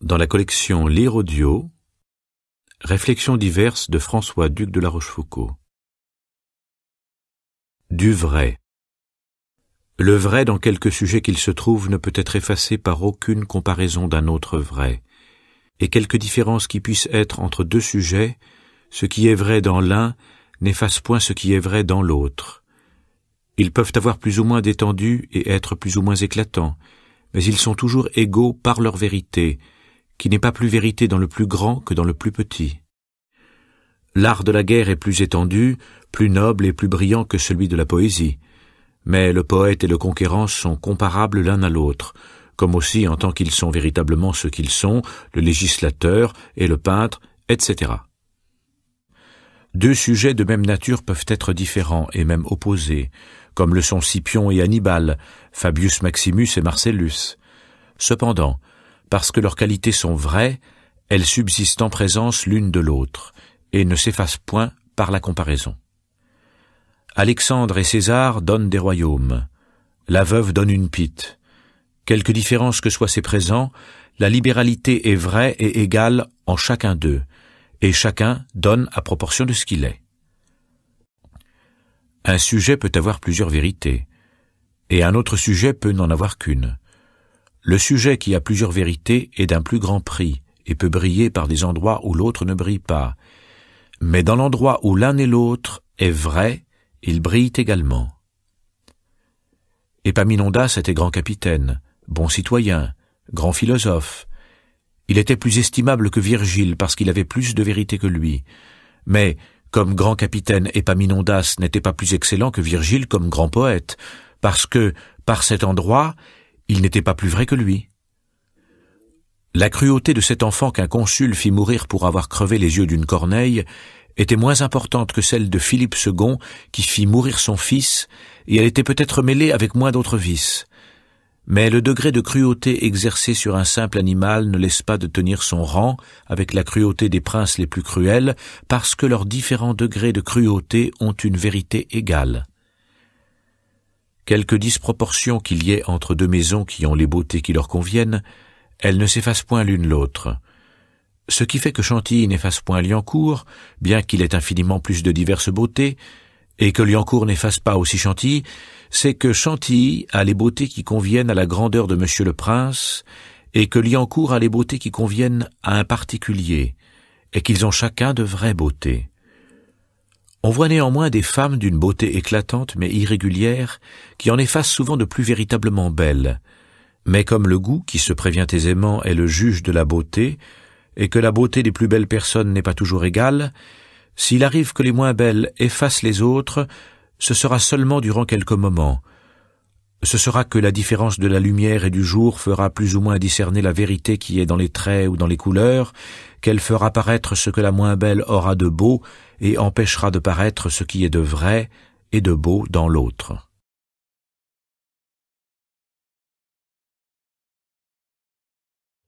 dans la collection Lire audio, Réflexions diverses de François Duc de la Rochefoucauld. Du vrai. Le vrai dans quelque sujet qu'il se trouve ne peut être effacé par aucune comparaison d'un autre vrai, et quelque différence qui puisse être entre deux sujets, ce qui est vrai dans l'un n'efface point ce qui est vrai dans l'autre. Ils peuvent avoir plus ou moins d'étendue et être plus ou moins éclatants, mais ils sont toujours égaux par leur vérité, qui n'est pas plus vérité dans le plus grand que dans le plus petit. L'art de la guerre est plus étendu, plus noble et plus brillant que celui de la poésie, mais le poète et le conquérant sont comparables l'un à l'autre, comme aussi en tant qu'ils sont véritablement ce qu'ils sont, le législateur et le peintre, etc. Deux sujets de même nature peuvent être différents et même opposés, comme le sont Scipion et Hannibal, Fabius Maximus et Marcellus. Cependant, parce que leurs qualités sont vraies, elles subsistent en présence l'une de l'autre, et ne s'effacent point par la comparaison. Alexandre et César donnent des royaumes, la veuve donne une pite. Quelque différence que soient ces présents, la libéralité est vraie et égale en chacun d'eux, et chacun donne à proportion de ce qu'il est. Un sujet peut avoir plusieurs vérités, et un autre sujet peut n'en avoir qu'une. Le sujet qui a plusieurs vérités est d'un plus grand prix, et peut briller par des endroits où l'autre ne brille pas. Mais dans l'endroit où l'un et l'autre est vrai, il brille également. Épaminondas était grand capitaine, bon citoyen, grand philosophe. Il était plus estimable que Virgile parce qu'il avait plus de vérité que lui. Mais, comme grand capitaine Épaminondas n'était pas plus excellent que Virgile comme grand poète, parce que, par cet endroit, il n'était pas plus vrai que lui. La cruauté de cet enfant qu'un consul fit mourir pour avoir crevé les yeux d'une corneille était moins importante que celle de Philippe II qui fit mourir son fils, et elle était peut-être mêlée avec moins d'autres vices. Mais le degré de cruauté exercé sur un simple animal ne laisse pas de tenir son rang avec la cruauté des princes les plus cruels, parce que leurs différents degrés de cruauté ont une vérité égale. Quelque disproportion qu'il y ait entre deux maisons qui ont les beautés qui leur conviennent, elles ne s'effacent point l'une l'autre. Ce qui fait que Chantilly n'efface point Liancourt, bien qu'il ait infiniment plus de diverses beautés, et que Liancourt n'efface pas aussi Chantilly, c'est que Chantilly a les beautés qui conviennent à la grandeur de Monsieur le Prince, et que Liancourt a les beautés qui conviennent à un particulier, et qu'ils ont chacun de vraies beautés. On voit néanmoins des femmes d'une beauté éclatante mais irrégulière, qui en effacent souvent de plus véritablement belles. Mais comme le goût, qui se prévient aisément, est le juge de la beauté, et que la beauté des plus belles personnes n'est pas toujours égale, s'il arrive que les moins belles effacent les autres, ce sera seulement durant quelques moments, ce sera que la différence de la lumière et du jour fera plus ou moins discerner la vérité qui est dans les traits ou dans les couleurs, qu'elle fera paraître ce que la moins belle aura de beau, et empêchera de paraître ce qui est de vrai et de beau dans l'autre.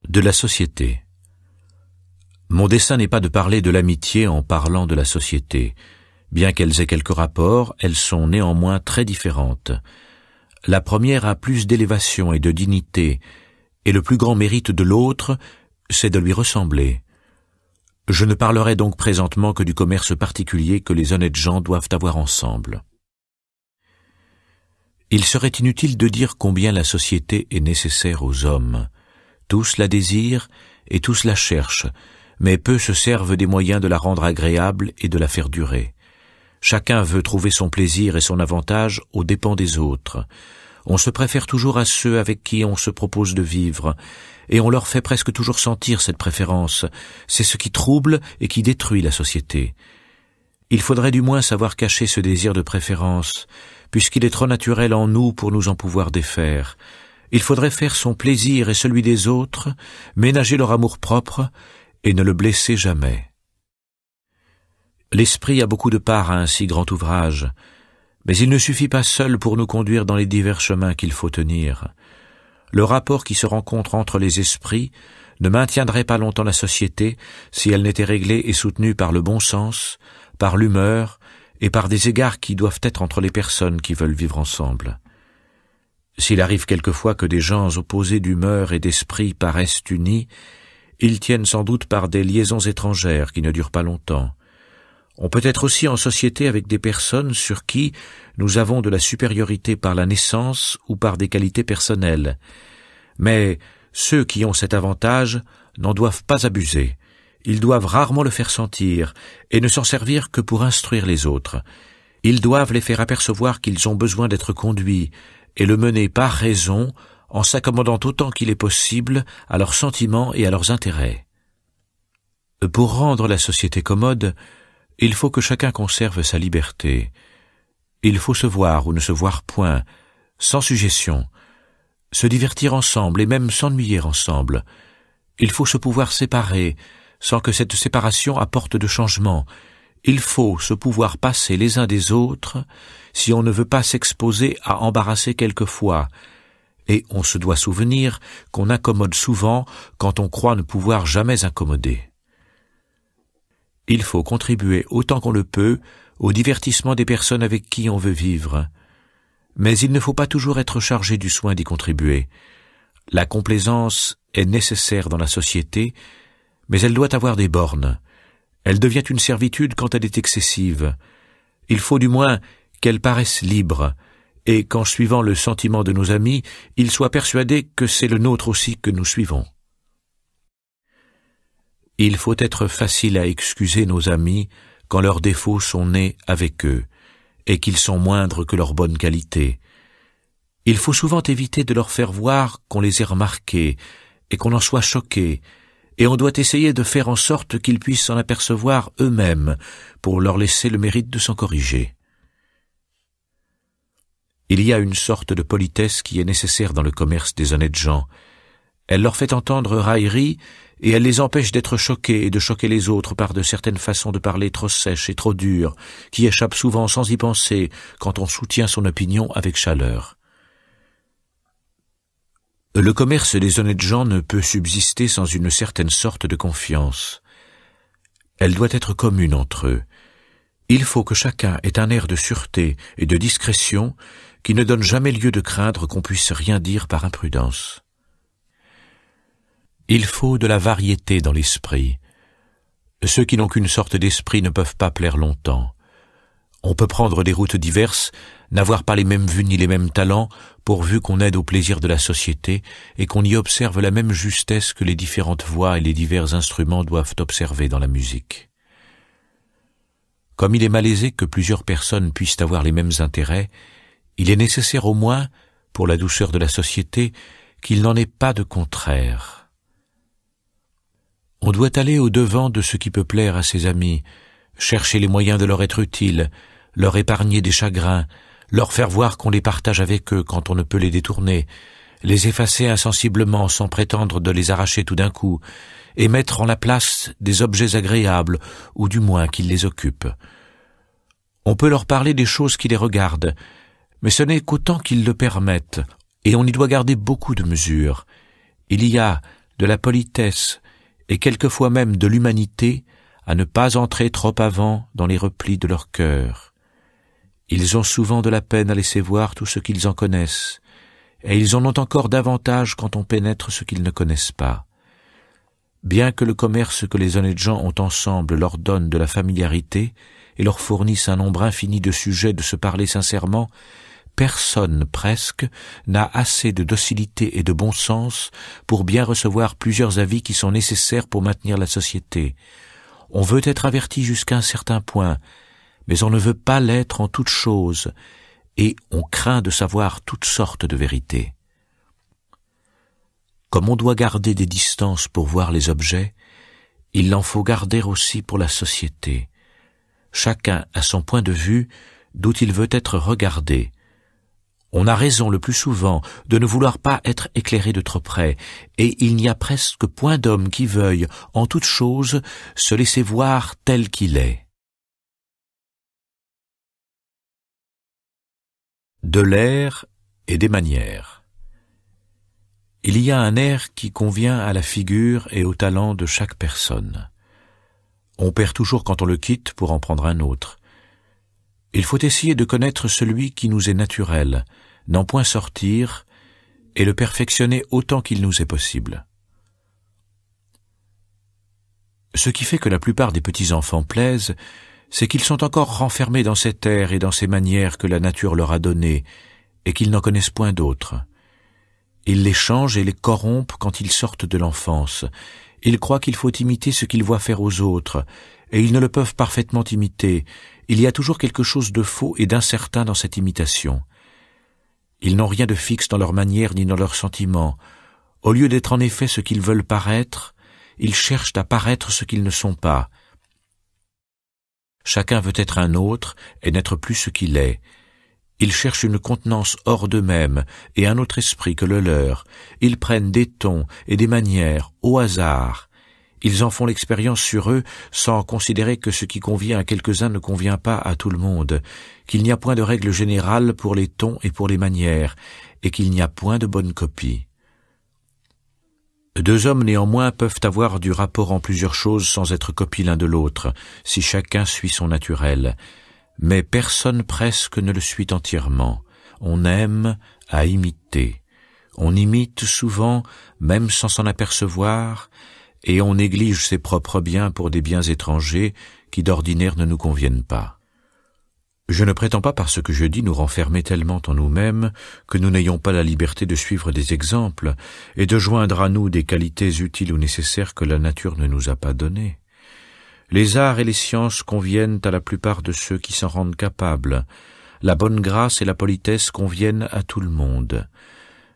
De la société. Mon dessein n'est pas de parler de l'amitié en parlant de la société. Bien qu'elles aient quelques rapports, elles sont néanmoins très différentes la première a plus d'élévation et de dignité, et le plus grand mérite de l'autre, c'est de lui ressembler. Je ne parlerai donc présentement que du commerce particulier que les honnêtes gens doivent avoir ensemble. Il serait inutile de dire combien la société est nécessaire aux hommes. Tous la désirent et tous la cherchent, mais peu se servent des moyens de la rendre agréable et de la faire durer. Chacun veut trouver son plaisir et son avantage aux dépens des autres. On se préfère toujours à ceux avec qui on se propose de vivre, et on leur fait presque toujours sentir cette préférence. C'est ce qui trouble et qui détruit la société. Il faudrait du moins savoir cacher ce désir de préférence, puisqu'il est trop naturel en nous pour nous en pouvoir défaire. Il faudrait faire son plaisir et celui des autres, ménager leur amour propre, et ne le blesser jamais. L'esprit a beaucoup de part à un si grand ouvrage, mais il ne suffit pas seul pour nous conduire dans les divers chemins qu'il faut tenir. Le rapport qui se rencontre entre les esprits ne maintiendrait pas longtemps la société si elle n'était réglée et soutenue par le bon sens, par l'humeur et par des égards qui doivent être entre les personnes qui veulent vivre ensemble. S'il arrive quelquefois que des gens opposés d'humeur et d'esprit paraissent unis, ils tiennent sans doute par des liaisons étrangères qui ne durent pas longtemps, on peut être aussi en société avec des personnes sur qui nous avons de la supériorité par la naissance ou par des qualités personnelles. Mais ceux qui ont cet avantage n'en doivent pas abuser. Ils doivent rarement le faire sentir et ne s'en servir que pour instruire les autres. Ils doivent les faire apercevoir qu'ils ont besoin d'être conduits et le mener par raison en s'accommodant autant qu'il est possible à leurs sentiments et à leurs intérêts. Pour rendre la société commode, il faut que chacun conserve sa liberté. Il faut se voir ou ne se voir point, sans suggestion, se divertir ensemble et même s'ennuyer ensemble. Il faut se pouvoir séparer, sans que cette séparation apporte de changement. Il faut se pouvoir passer les uns des autres, si on ne veut pas s'exposer à embarrasser quelquefois, et on se doit souvenir qu'on incommode souvent quand on croit ne pouvoir jamais incommoder il faut contribuer autant qu'on le peut au divertissement des personnes avec qui on veut vivre. Mais il ne faut pas toujours être chargé du soin d'y contribuer. La complaisance est nécessaire dans la société, mais elle doit avoir des bornes. Elle devient une servitude quand elle est excessive. Il faut du moins qu'elle paraisse libre, et qu'en suivant le sentiment de nos amis, ils soient persuadés que c'est le nôtre aussi que nous suivons. Il faut être facile à excuser nos amis quand leurs défauts sont nés avec eux, et qu'ils sont moindres que leurs bonnes qualités. Il faut souvent éviter de leur faire voir qu'on les ait remarqués, et qu'on en soit choqué, et on doit essayer de faire en sorte qu'ils puissent s'en apercevoir eux-mêmes pour leur laisser le mérite de s'en corriger. Il y a une sorte de politesse qui est nécessaire dans le commerce des honnêtes gens, elle leur fait entendre raillerie et elle les empêche d'être choqués et de choquer les autres par de certaines façons de parler trop sèches et trop dures, qui échappent souvent sans y penser quand on soutient son opinion avec chaleur. Le commerce des honnêtes gens ne peut subsister sans une certaine sorte de confiance. Elle doit être commune entre eux. Il faut que chacun ait un air de sûreté et de discrétion qui ne donne jamais lieu de craindre qu'on puisse rien dire par imprudence. Il faut de la variété dans l'esprit. Ceux qui n'ont qu'une sorte d'esprit ne peuvent pas plaire longtemps. On peut prendre des routes diverses, n'avoir pas les mêmes vues ni les mêmes talents, pourvu qu'on aide au plaisir de la société et qu'on y observe la même justesse que les différentes voix et les divers instruments doivent observer dans la musique. Comme il est malaisé que plusieurs personnes puissent avoir les mêmes intérêts, il est nécessaire au moins, pour la douceur de la société, qu'il n'en ait pas de contraire. On doit aller au-devant de ce qui peut plaire à ses amis, chercher les moyens de leur être utile, leur épargner des chagrins, leur faire voir qu'on les partage avec eux quand on ne peut les détourner, les effacer insensiblement sans prétendre de les arracher tout d'un coup, et mettre en la place des objets agréables, ou du moins qu'ils les occupent. On peut leur parler des choses qui les regardent, mais ce n'est qu'autant qu'ils le permettent, et on y doit garder beaucoup de mesures. Il y a de la politesse, et quelquefois même de l'humanité, à ne pas entrer trop avant dans les replis de leur cœur. Ils ont souvent de la peine à laisser voir tout ce qu'ils en connaissent, et ils en ont encore davantage quand on pénètre ce qu'ils ne connaissent pas. Bien que le commerce que les honnêtes gens ont ensemble leur donne de la familiarité et leur fournisse un nombre infini de sujets de se parler sincèrement, personne presque n'a assez de docilité et de bon sens pour bien recevoir plusieurs avis qui sont nécessaires pour maintenir la société. On veut être averti jusqu'à un certain point, mais on ne veut pas l'être en toute chose, et on craint de savoir toutes sortes de vérités. Comme on doit garder des distances pour voir les objets, il en faut garder aussi pour la société. Chacun a son point de vue d'où il veut être regardé, on a raison le plus souvent de ne vouloir pas être éclairé de trop près, et il n'y a presque point d'homme qui veuille, en toute chose, se laisser voir tel qu'il est. De l'air et des manières. Il y a un air qui convient à la figure et au talent de chaque personne. On perd toujours quand on le quitte pour en prendre un autre. Il faut essayer de connaître celui qui nous est naturel, n'en point sortir, et le perfectionner autant qu'il nous est possible. Ce qui fait que la plupart des petits-enfants plaisent, c'est qu'ils sont encore renfermés dans cet air et dans ces manières que la nature leur a données, et qu'ils n'en connaissent point d'autres. Ils les changent et les corrompent quand ils sortent de l'enfance. Ils croient qu'il faut imiter ce qu'ils voient faire aux autres, et ils ne le peuvent parfaitement imiter, il y a toujours quelque chose de faux et d'incertain dans cette imitation. Ils n'ont rien de fixe dans leur manière ni dans leurs sentiments. Au lieu d'être en effet ce qu'ils veulent paraître, ils cherchent à paraître ce qu'ils ne sont pas. Chacun veut être un autre et n'être plus ce qu'il est. Ils cherchent une contenance hors d'eux-mêmes et un autre esprit que le leur. Ils prennent des tons et des manières au hasard. Ils en font l'expérience sur eux sans considérer que ce qui convient à quelques-uns ne convient pas à tout le monde, qu'il n'y a point de règle générale pour les tons et pour les manières, et qu'il n'y a point de bonne copie. Deux hommes néanmoins peuvent avoir du rapport en plusieurs choses sans être copies l'un de l'autre, si chacun suit son naturel. Mais personne presque ne le suit entièrement. On aime à imiter. On imite souvent, même sans s'en apercevoir, et on néglige ses propres biens pour des biens étrangers qui d'ordinaire ne nous conviennent pas. Je ne prétends pas par ce que je dis nous renfermer tellement en nous-mêmes que nous n'ayons pas la liberté de suivre des exemples et de joindre à nous des qualités utiles ou nécessaires que la nature ne nous a pas données. Les arts et les sciences conviennent à la plupart de ceux qui s'en rendent capables. La bonne grâce et la politesse conviennent à tout le monde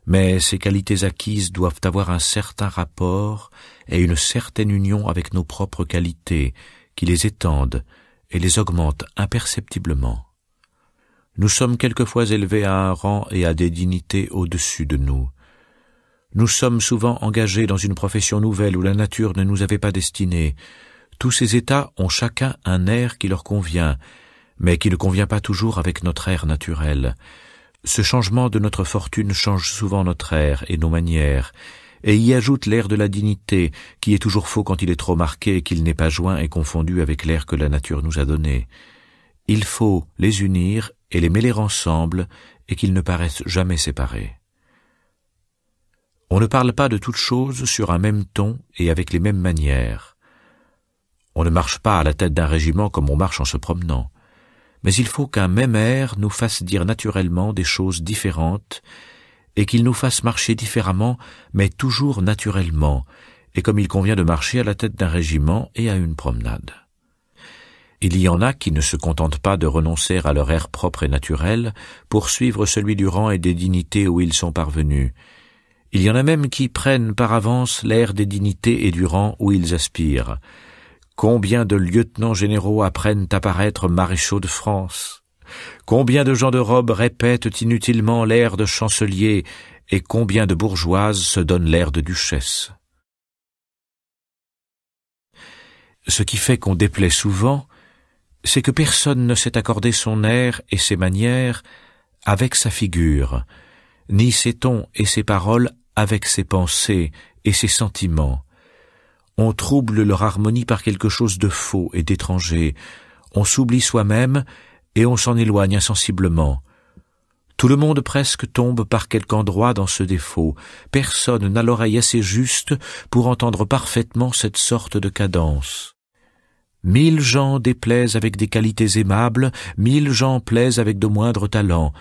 mais ces qualités acquises doivent avoir un certain rapport et une certaine union avec nos propres qualités, qui les étendent et les augmentent imperceptiblement. Nous sommes quelquefois élevés à un rang et à des dignités au-dessus de nous. Nous sommes souvent engagés dans une profession nouvelle où la nature ne nous avait pas destinés. Tous ces états ont chacun un air qui leur convient, mais qui ne convient pas toujours avec notre air naturel. Ce changement de notre fortune change souvent notre air et nos manières, et y ajoute l'air de la dignité, qui est toujours faux quand il est trop marqué et qu'il n'est pas joint et confondu avec l'air que la nature nous a donné. Il faut les unir et les mêler ensemble, et qu'ils ne paraissent jamais séparés. On ne parle pas de toutes choses sur un même ton et avec les mêmes manières. On ne marche pas à la tête d'un régiment comme on marche en se promenant mais il faut qu'un même air nous fasse dire naturellement des choses différentes, et qu'il nous fasse marcher différemment, mais toujours naturellement, et comme il convient de marcher à la tête d'un régiment et à une promenade. Il y en a qui ne se contentent pas de renoncer à leur air propre et naturel pour suivre celui du rang et des dignités où ils sont parvenus. Il y en a même qui prennent par avance l'air des dignités et du rang où ils aspirent, Combien de lieutenants généraux apprennent à paraître maréchaux de France Combien de gens de robe répètent inutilement l'air de chancelier et combien de bourgeoises se donnent l'air de duchesse Ce qui fait qu'on déplaît souvent, c'est que personne ne s'est accordé son air et ses manières avec sa figure, ni ses tons et ses paroles avec ses pensées et ses sentiments, on trouble leur harmonie par quelque chose de faux et d'étranger, on s'oublie soi-même et on s'en éloigne insensiblement. Tout le monde presque tombe par quelque endroit dans ce défaut. Personne n'a l'oreille assez juste pour entendre parfaitement cette sorte de cadence. Mille gens déplaisent avec des qualités aimables, mille gens plaisent avec de moindres talents.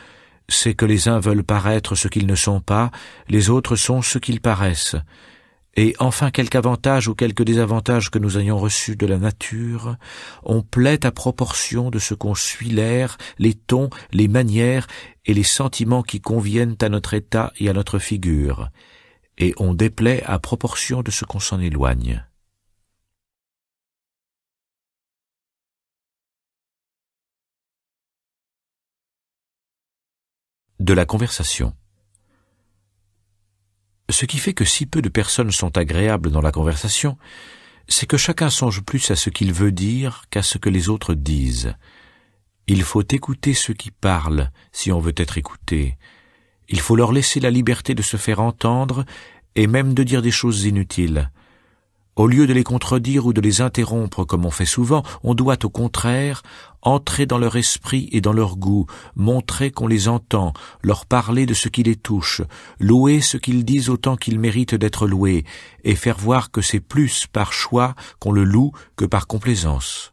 C'est que les uns veulent paraître ce qu'ils ne sont pas, les autres sont ce qu'ils paraissent et enfin quelque avantage ou quelque désavantage que nous ayons reçu de la nature, on plaît à proportion de ce qu'on suit l'air, les tons, les manières et les sentiments qui conviennent à notre état et à notre figure, et on déplaît à proportion de ce qu'on s'en éloigne. De la conversation. Ce qui fait que si peu de personnes sont agréables dans la conversation, c'est que chacun songe plus à ce qu'il veut dire qu'à ce que les autres disent. Il faut écouter ceux qui parlent si on veut être écouté. Il faut leur laisser la liberté de se faire entendre et même de dire des choses inutiles. Au lieu de les contredire ou de les interrompre comme on fait souvent, on doit au contraire entrer dans leur esprit et dans leur goût, montrer qu'on les entend, leur parler de ce qui les touche, louer ce qu'ils disent autant qu'ils méritent d'être loués, et faire voir que c'est plus par choix qu'on le loue que par complaisance.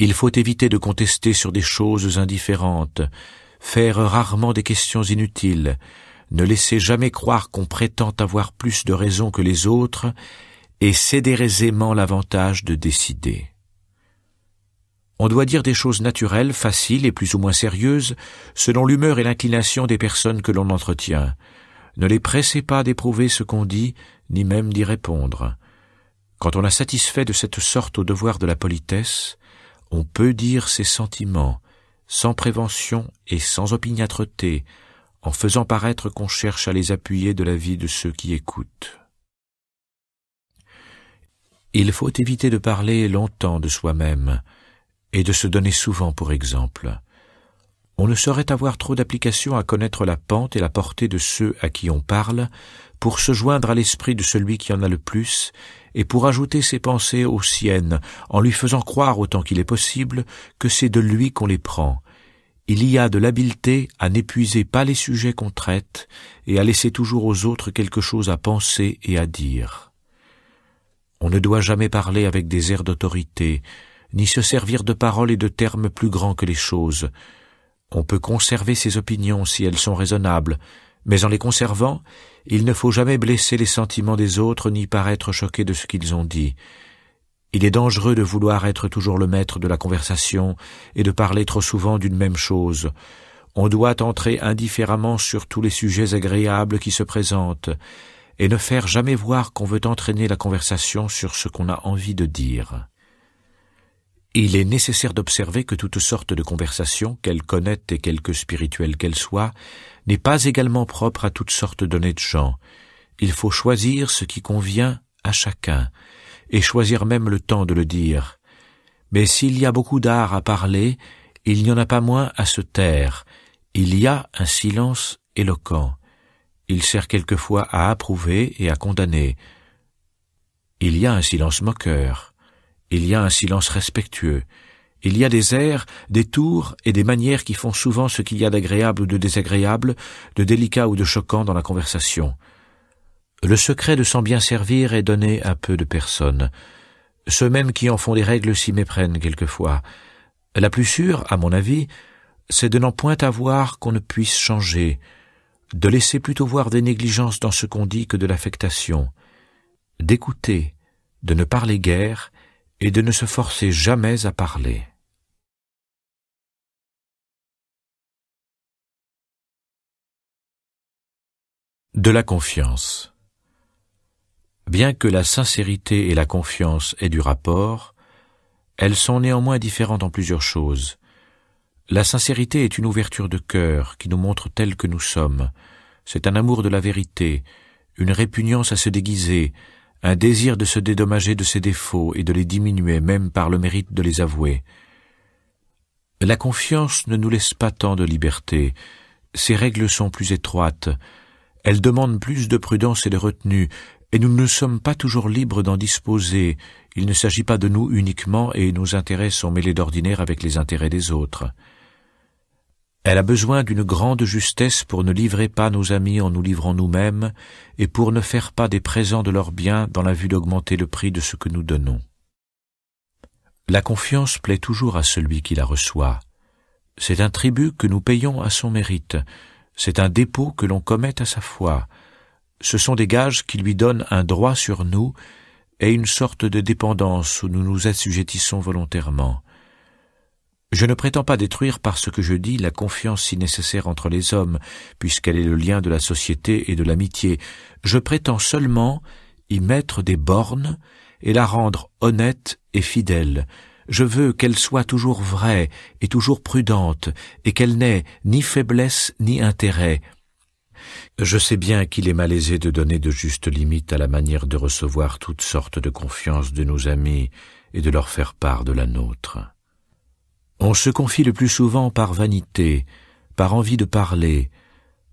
Il faut éviter de contester sur des choses indifférentes, faire rarement des questions inutiles, ne laisser jamais croire qu'on prétend avoir plus de raison que les autres, et céder aisément l'avantage de décider. On doit dire des choses naturelles, faciles et plus ou moins sérieuses, selon l'humeur et l'inclination des personnes que l'on entretient. Ne les pressez pas d'éprouver ce qu'on dit, ni même d'y répondre. Quand on a satisfait de cette sorte au devoir de la politesse, on peut dire ses sentiments, sans prévention et sans opiniâtreté, en faisant paraître qu'on cherche à les appuyer de la vie de ceux qui écoutent. Il faut éviter de parler longtemps de soi-même et de se donner souvent pour exemple. On ne saurait avoir trop d'application à connaître la pente et la portée de ceux à qui on parle pour se joindre à l'esprit de celui qui en a le plus et pour ajouter ses pensées aux siennes en lui faisant croire autant qu'il est possible que c'est de lui qu'on les prend. Il y a de l'habileté à n'épuiser pas les sujets qu'on traite et à laisser toujours aux autres quelque chose à penser et à dire. On ne doit jamais parler avec des airs d'autorité, ni se servir de paroles et de termes plus grands que les choses. On peut conserver ses opinions si elles sont raisonnables, mais en les conservant, il ne faut jamais blesser les sentiments des autres ni paraître choqué de ce qu'ils ont dit. Il est dangereux de vouloir être toujours le maître de la conversation et de parler trop souvent d'une même chose. On doit entrer indifféremment sur tous les sujets agréables qui se présentent, et ne faire jamais voir qu'on veut entraîner la conversation sur ce qu'on a envie de dire. Il est nécessaire d'observer que toute sorte de conversation, qu'elle connette et quelque spirituelle qu'elle soit, n'est pas également propre à toutes sortes d'honnêtes gens. Il faut choisir ce qui convient à chacun, et choisir même le temps de le dire. Mais s'il y a beaucoup d'art à parler, il n'y en a pas moins à se taire. Il y a un silence éloquent. Il sert quelquefois à approuver et à condamner. Il y a un silence moqueur. Il y a un silence respectueux. Il y a des airs, des tours et des manières qui font souvent ce qu'il y a d'agréable ou de désagréable, de délicat ou de choquant dans la conversation. Le secret de s'en bien servir est donné à peu de personnes. Ceux mêmes qui en font des règles s'y méprennent quelquefois. La plus sûre, à mon avis, c'est de n'en point avoir qu'on ne puisse changer, de laisser plutôt voir des négligences dans ce qu'on dit que de l'affectation, d'écouter, de ne parler guère et de ne se forcer jamais à parler. De la confiance. Bien que la sincérité et la confiance aient du rapport, elles sont néanmoins différentes en plusieurs choses, la sincérité est une ouverture de cœur qui nous montre tels que nous sommes. C'est un amour de la vérité, une répugnance à se déguiser, un désir de se dédommager de ses défauts et de les diminuer même par le mérite de les avouer. La confiance ne nous laisse pas tant de liberté. Ses règles sont plus étroites. Elles demandent plus de prudence et de retenue, et nous ne sommes pas toujours libres d'en disposer. Il ne s'agit pas de nous uniquement et nos intérêts sont mêlés d'ordinaire avec les intérêts des autres. Elle a besoin d'une grande justesse pour ne livrer pas nos amis en nous livrant nous-mêmes et pour ne faire pas des présents de leurs biens dans la vue d'augmenter le prix de ce que nous donnons. La confiance plaît toujours à celui qui la reçoit. C'est un tribut que nous payons à son mérite, c'est un dépôt que l'on commet à sa foi, ce sont des gages qui lui donnent un droit sur nous et une sorte de dépendance où nous nous assujettissons volontairement. Je ne prétends pas détruire par ce que je dis la confiance si nécessaire entre les hommes, puisqu'elle est le lien de la société et de l'amitié. Je prétends seulement y mettre des bornes et la rendre honnête et fidèle. Je veux qu'elle soit toujours vraie et toujours prudente, et qu'elle n'ait ni faiblesse ni intérêt. Je sais bien qu'il est malaisé de donner de justes limites à la manière de recevoir toutes sortes de confiance de nos amis et de leur faire part de la nôtre. On se confie le plus souvent par vanité, par envie de parler,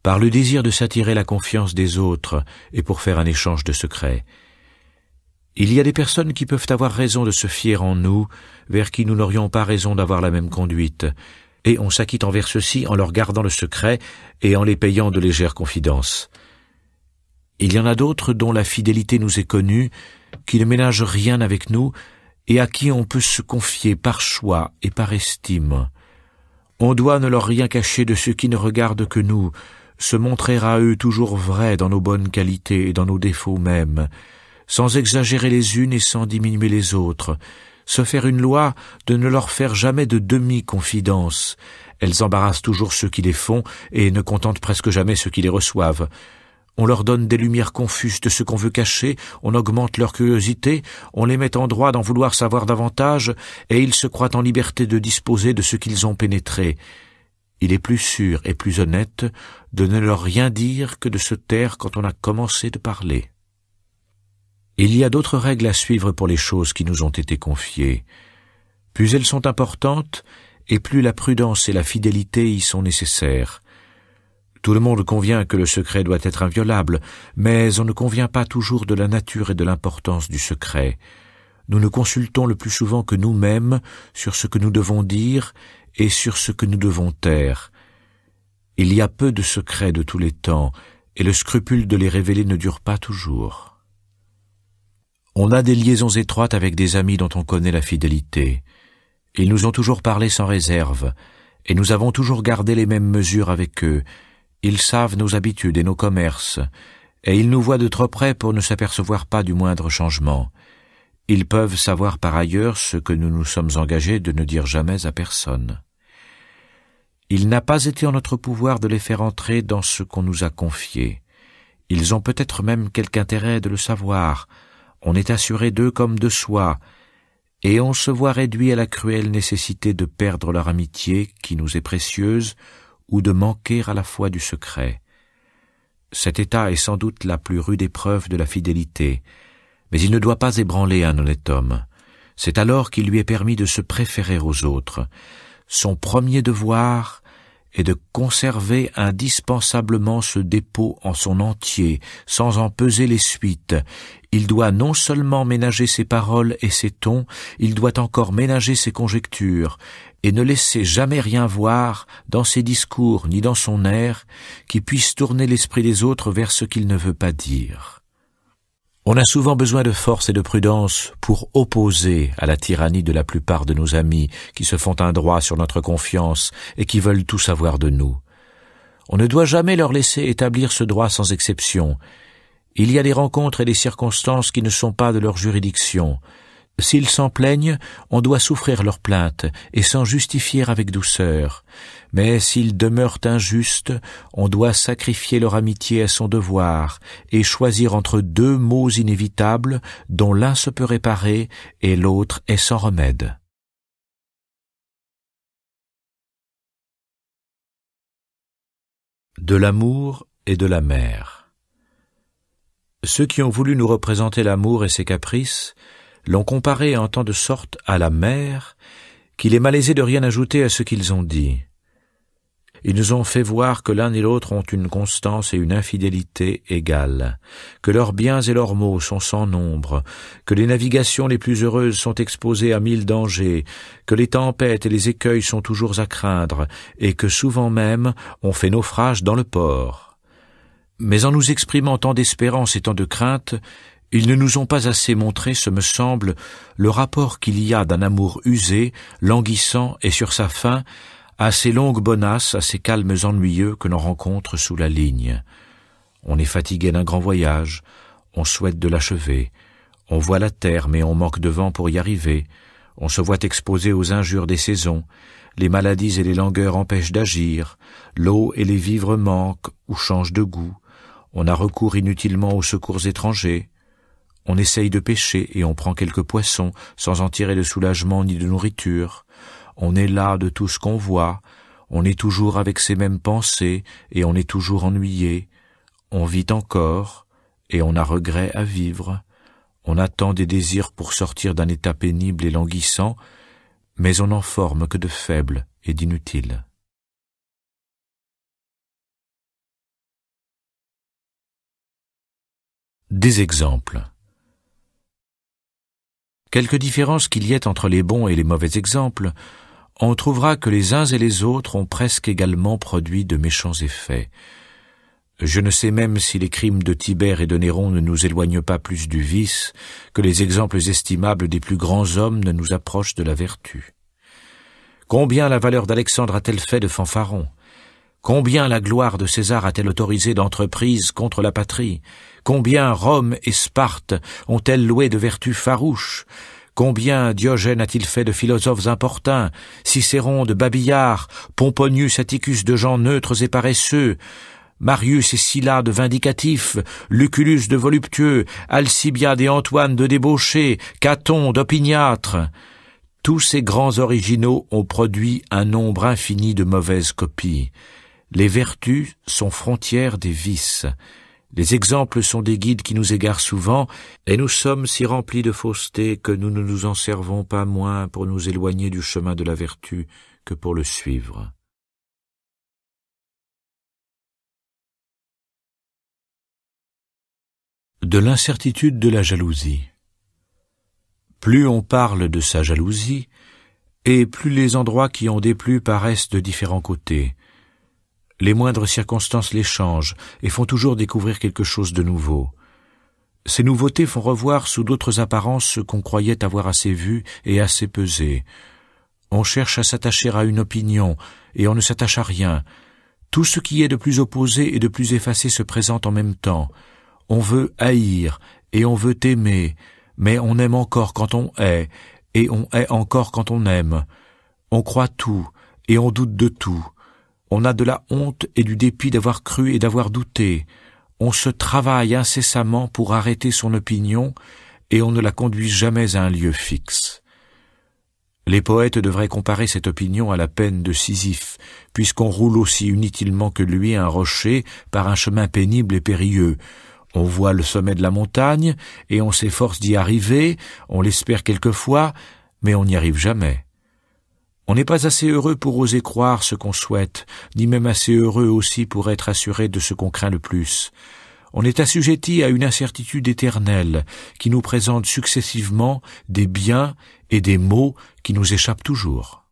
par le désir de s'attirer la confiance des autres et pour faire un échange de secrets. Il y a des personnes qui peuvent avoir raison de se fier en nous, vers qui nous n'aurions pas raison d'avoir la même conduite, et on s'acquitte envers ceux-ci en leur gardant le secret et en les payant de légères confidences. Il y en a d'autres dont la fidélité nous est connue, qui ne ménagent rien avec nous, et à qui on peut se confier par choix et par estime. On doit ne leur rien cacher de ceux qui ne regardent que nous, se montrer à eux toujours vrais dans nos bonnes qualités et dans nos défauts mêmes, sans exagérer les unes et sans diminuer les autres, se faire une loi de ne leur faire jamais de demi-confidence. Elles embarrassent toujours ceux qui les font et ne contentent presque jamais ceux qui les reçoivent. On leur donne des lumières confuses de ce qu'on veut cacher, on augmente leur curiosité, on les met en droit d'en vouloir savoir davantage, et ils se croient en liberté de disposer de ce qu'ils ont pénétré. Il est plus sûr et plus honnête de ne leur rien dire que de se taire quand on a commencé de parler. Il y a d'autres règles à suivre pour les choses qui nous ont été confiées. Plus elles sont importantes, et plus la prudence et la fidélité y sont nécessaires. Tout le monde convient que le secret doit être inviolable, mais on ne convient pas toujours de la nature et de l'importance du secret. Nous ne consultons le plus souvent que nous-mêmes sur ce que nous devons dire et sur ce que nous devons taire. Il y a peu de secrets de tous les temps, et le scrupule de les révéler ne dure pas toujours. On a des liaisons étroites avec des amis dont on connaît la fidélité. Ils nous ont toujours parlé sans réserve, et nous avons toujours gardé les mêmes mesures avec eux, ils savent nos habitudes et nos commerces, et ils nous voient de trop près pour ne s'apercevoir pas du moindre changement. Ils peuvent savoir par ailleurs ce que nous nous sommes engagés de ne dire jamais à personne. Il n'a pas été en notre pouvoir de les faire entrer dans ce qu'on nous a confié. Ils ont peut-être même quelque intérêt de le savoir. On est assuré d'eux comme de soi, et on se voit réduit à la cruelle nécessité de perdre leur amitié qui nous est précieuse ou de manquer à la fois du secret. Cet état est sans doute la plus rude épreuve de la fidélité, mais il ne doit pas ébranler un honnête homme. C'est alors qu'il lui est permis de se préférer aux autres. Son premier devoir est de conserver indispensablement ce dépôt en son entier, sans en peser les suites. Il doit non seulement ménager ses paroles et ses tons, il doit encore ménager ses conjectures, et ne laissez jamais rien voir dans ses discours ni dans son air qui puisse tourner l'esprit des autres vers ce qu'il ne veut pas dire. On a souvent besoin de force et de prudence pour opposer à la tyrannie de la plupart de nos amis qui se font un droit sur notre confiance et qui veulent tout savoir de nous. On ne doit jamais leur laisser établir ce droit sans exception. Il y a des rencontres et des circonstances qui ne sont pas de leur juridiction, S'ils s'en plaignent, on doit souffrir leur plainte et s'en justifier avec douceur. Mais s'ils demeurent injustes, on doit sacrifier leur amitié à son devoir et choisir entre deux maux inévitables dont l'un se peut réparer et l'autre est sans remède. De l'amour et de la mer. Ceux qui ont voulu nous représenter l'amour et ses caprices l'ont comparé en tant de sorte à la mer, qu'il est malaisé de rien ajouter à ce qu'ils ont dit. Ils nous ont fait voir que l'un et l'autre ont une constance et une infidélité égales, que leurs biens et leurs maux sont sans nombre, que les navigations les plus heureuses sont exposées à mille dangers, que les tempêtes et les écueils sont toujours à craindre, et que souvent même on fait naufrage dans le port. Mais en nous exprimant tant d'espérance et tant de crainte, ils ne nous ont pas assez montré, ce me semble, le rapport qu'il y a d'un amour usé, languissant et sur sa fin, à ces longues bonasses, à ces calmes ennuyeux que l'on rencontre sous la ligne. On est fatigué d'un grand voyage, on souhaite de l'achever, on voit la terre mais on manque de vent pour y arriver, on se voit exposé aux injures des saisons, les maladies et les langueurs empêchent d'agir, l'eau et les vivres manquent ou changent de goût, on a recours inutilement aux secours étrangers, on essaye de pêcher et on prend quelques poissons sans en tirer de soulagement ni de nourriture. On est là de tout ce qu'on voit, on est toujours avec ces mêmes pensées et on est toujours ennuyé. On vit encore et on a regret à vivre. On attend des désirs pour sortir d'un état pénible et languissant, mais on n'en forme que de faibles et d'inutiles. Des exemples. Quelque différence qu'il y ait entre les bons et les mauvais exemples, on trouvera que les uns et les autres ont presque également produit de méchants effets. Je ne sais même si les crimes de Tibère et de Néron ne nous éloignent pas plus du vice que les exemples estimables des plus grands hommes ne nous approchent de la vertu. Combien la valeur d'Alexandre a-t-elle fait de fanfaron Combien la gloire de César a-t-elle autorisé d'entreprises contre la patrie Combien Rome et Sparte ont-elles loué de vertus farouches Combien Diogène a-t-il fait de philosophes importuns, Cicéron de Babillard, Pomponius Atticus de gens neutres et paresseux, Marius et Sylla de vindicatifs, Lucullus de voluptueux, Alcibiade et Antoine de débauchés, Caton d'opiniâtre. Tous ces grands originaux ont produit un nombre infini de mauvaises copies. Les vertus sont frontières des vices. Les exemples sont des guides qui nous égarent souvent, et nous sommes si remplis de fausseté que nous ne nous en servons pas moins pour nous éloigner du chemin de la vertu que pour le suivre. De l'incertitude de la jalousie. Plus on parle de sa jalousie, et plus les endroits qui ont déplu paraissent de différents côtés. Les moindres circonstances les changent et font toujours découvrir quelque chose de nouveau. Ces nouveautés font revoir sous d'autres apparences ce qu'on croyait avoir assez vu et assez pesé. On cherche à s'attacher à une opinion, et on ne s'attache à rien. Tout ce qui est de plus opposé et de plus effacé se présente en même temps. On veut haïr, et on veut aimer, mais on aime encore quand on hait, et on hait encore quand on aime. On croit tout, et on doute de tout. On a de la honte et du dépit d'avoir cru et d'avoir douté. On se travaille incessamment pour arrêter son opinion et on ne la conduit jamais à un lieu fixe. Les poètes devraient comparer cette opinion à la peine de Sisyphe, puisqu'on roule aussi inutilement que lui un rocher par un chemin pénible et périlleux. On voit le sommet de la montagne, et on s'efforce d'y arriver, on l'espère quelquefois, mais on n'y arrive jamais. On n'est pas assez heureux pour oser croire ce qu'on souhaite, ni même assez heureux aussi pour être assuré de ce qu'on craint le plus. On est assujetti à une incertitude éternelle qui nous présente successivement des biens et des maux qui nous échappent toujours.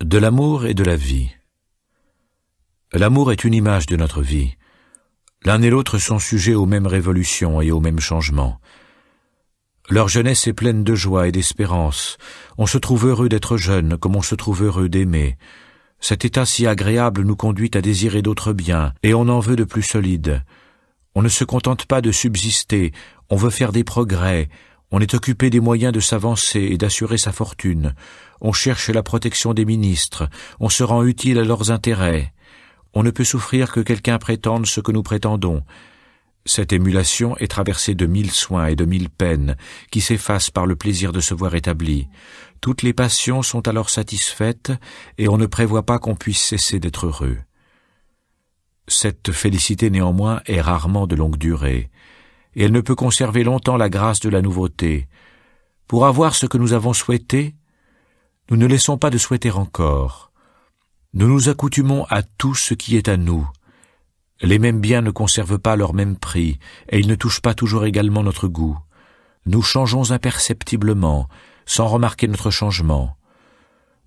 De l'amour et de la vie. L'amour est une image de notre vie. L'un et l'autre sont sujets aux mêmes révolutions et aux mêmes changements. Leur jeunesse est pleine de joie et d'espérance. On se trouve heureux d'être jeune comme on se trouve heureux d'aimer. Cet état si agréable nous conduit à désirer d'autres biens, et on en veut de plus solides. On ne se contente pas de subsister, on veut faire des progrès, on est occupé des moyens de s'avancer et d'assurer sa fortune, on cherche la protection des ministres, on se rend utile à leurs intérêts. On ne peut souffrir que quelqu'un prétende ce que nous prétendons. Cette émulation est traversée de mille soins et de mille peines, qui s'effacent par le plaisir de se voir établi. Toutes les passions sont alors satisfaites, et on ne prévoit pas qu'on puisse cesser d'être heureux. Cette félicité néanmoins est rarement de longue durée, et elle ne peut conserver longtemps la grâce de la nouveauté. Pour avoir ce que nous avons souhaité, nous ne laissons pas de souhaiter encore nous nous accoutumons à tout ce qui est à nous. Les mêmes biens ne conservent pas leur même prix, et ils ne touchent pas toujours également notre goût. Nous changeons imperceptiblement, sans remarquer notre changement.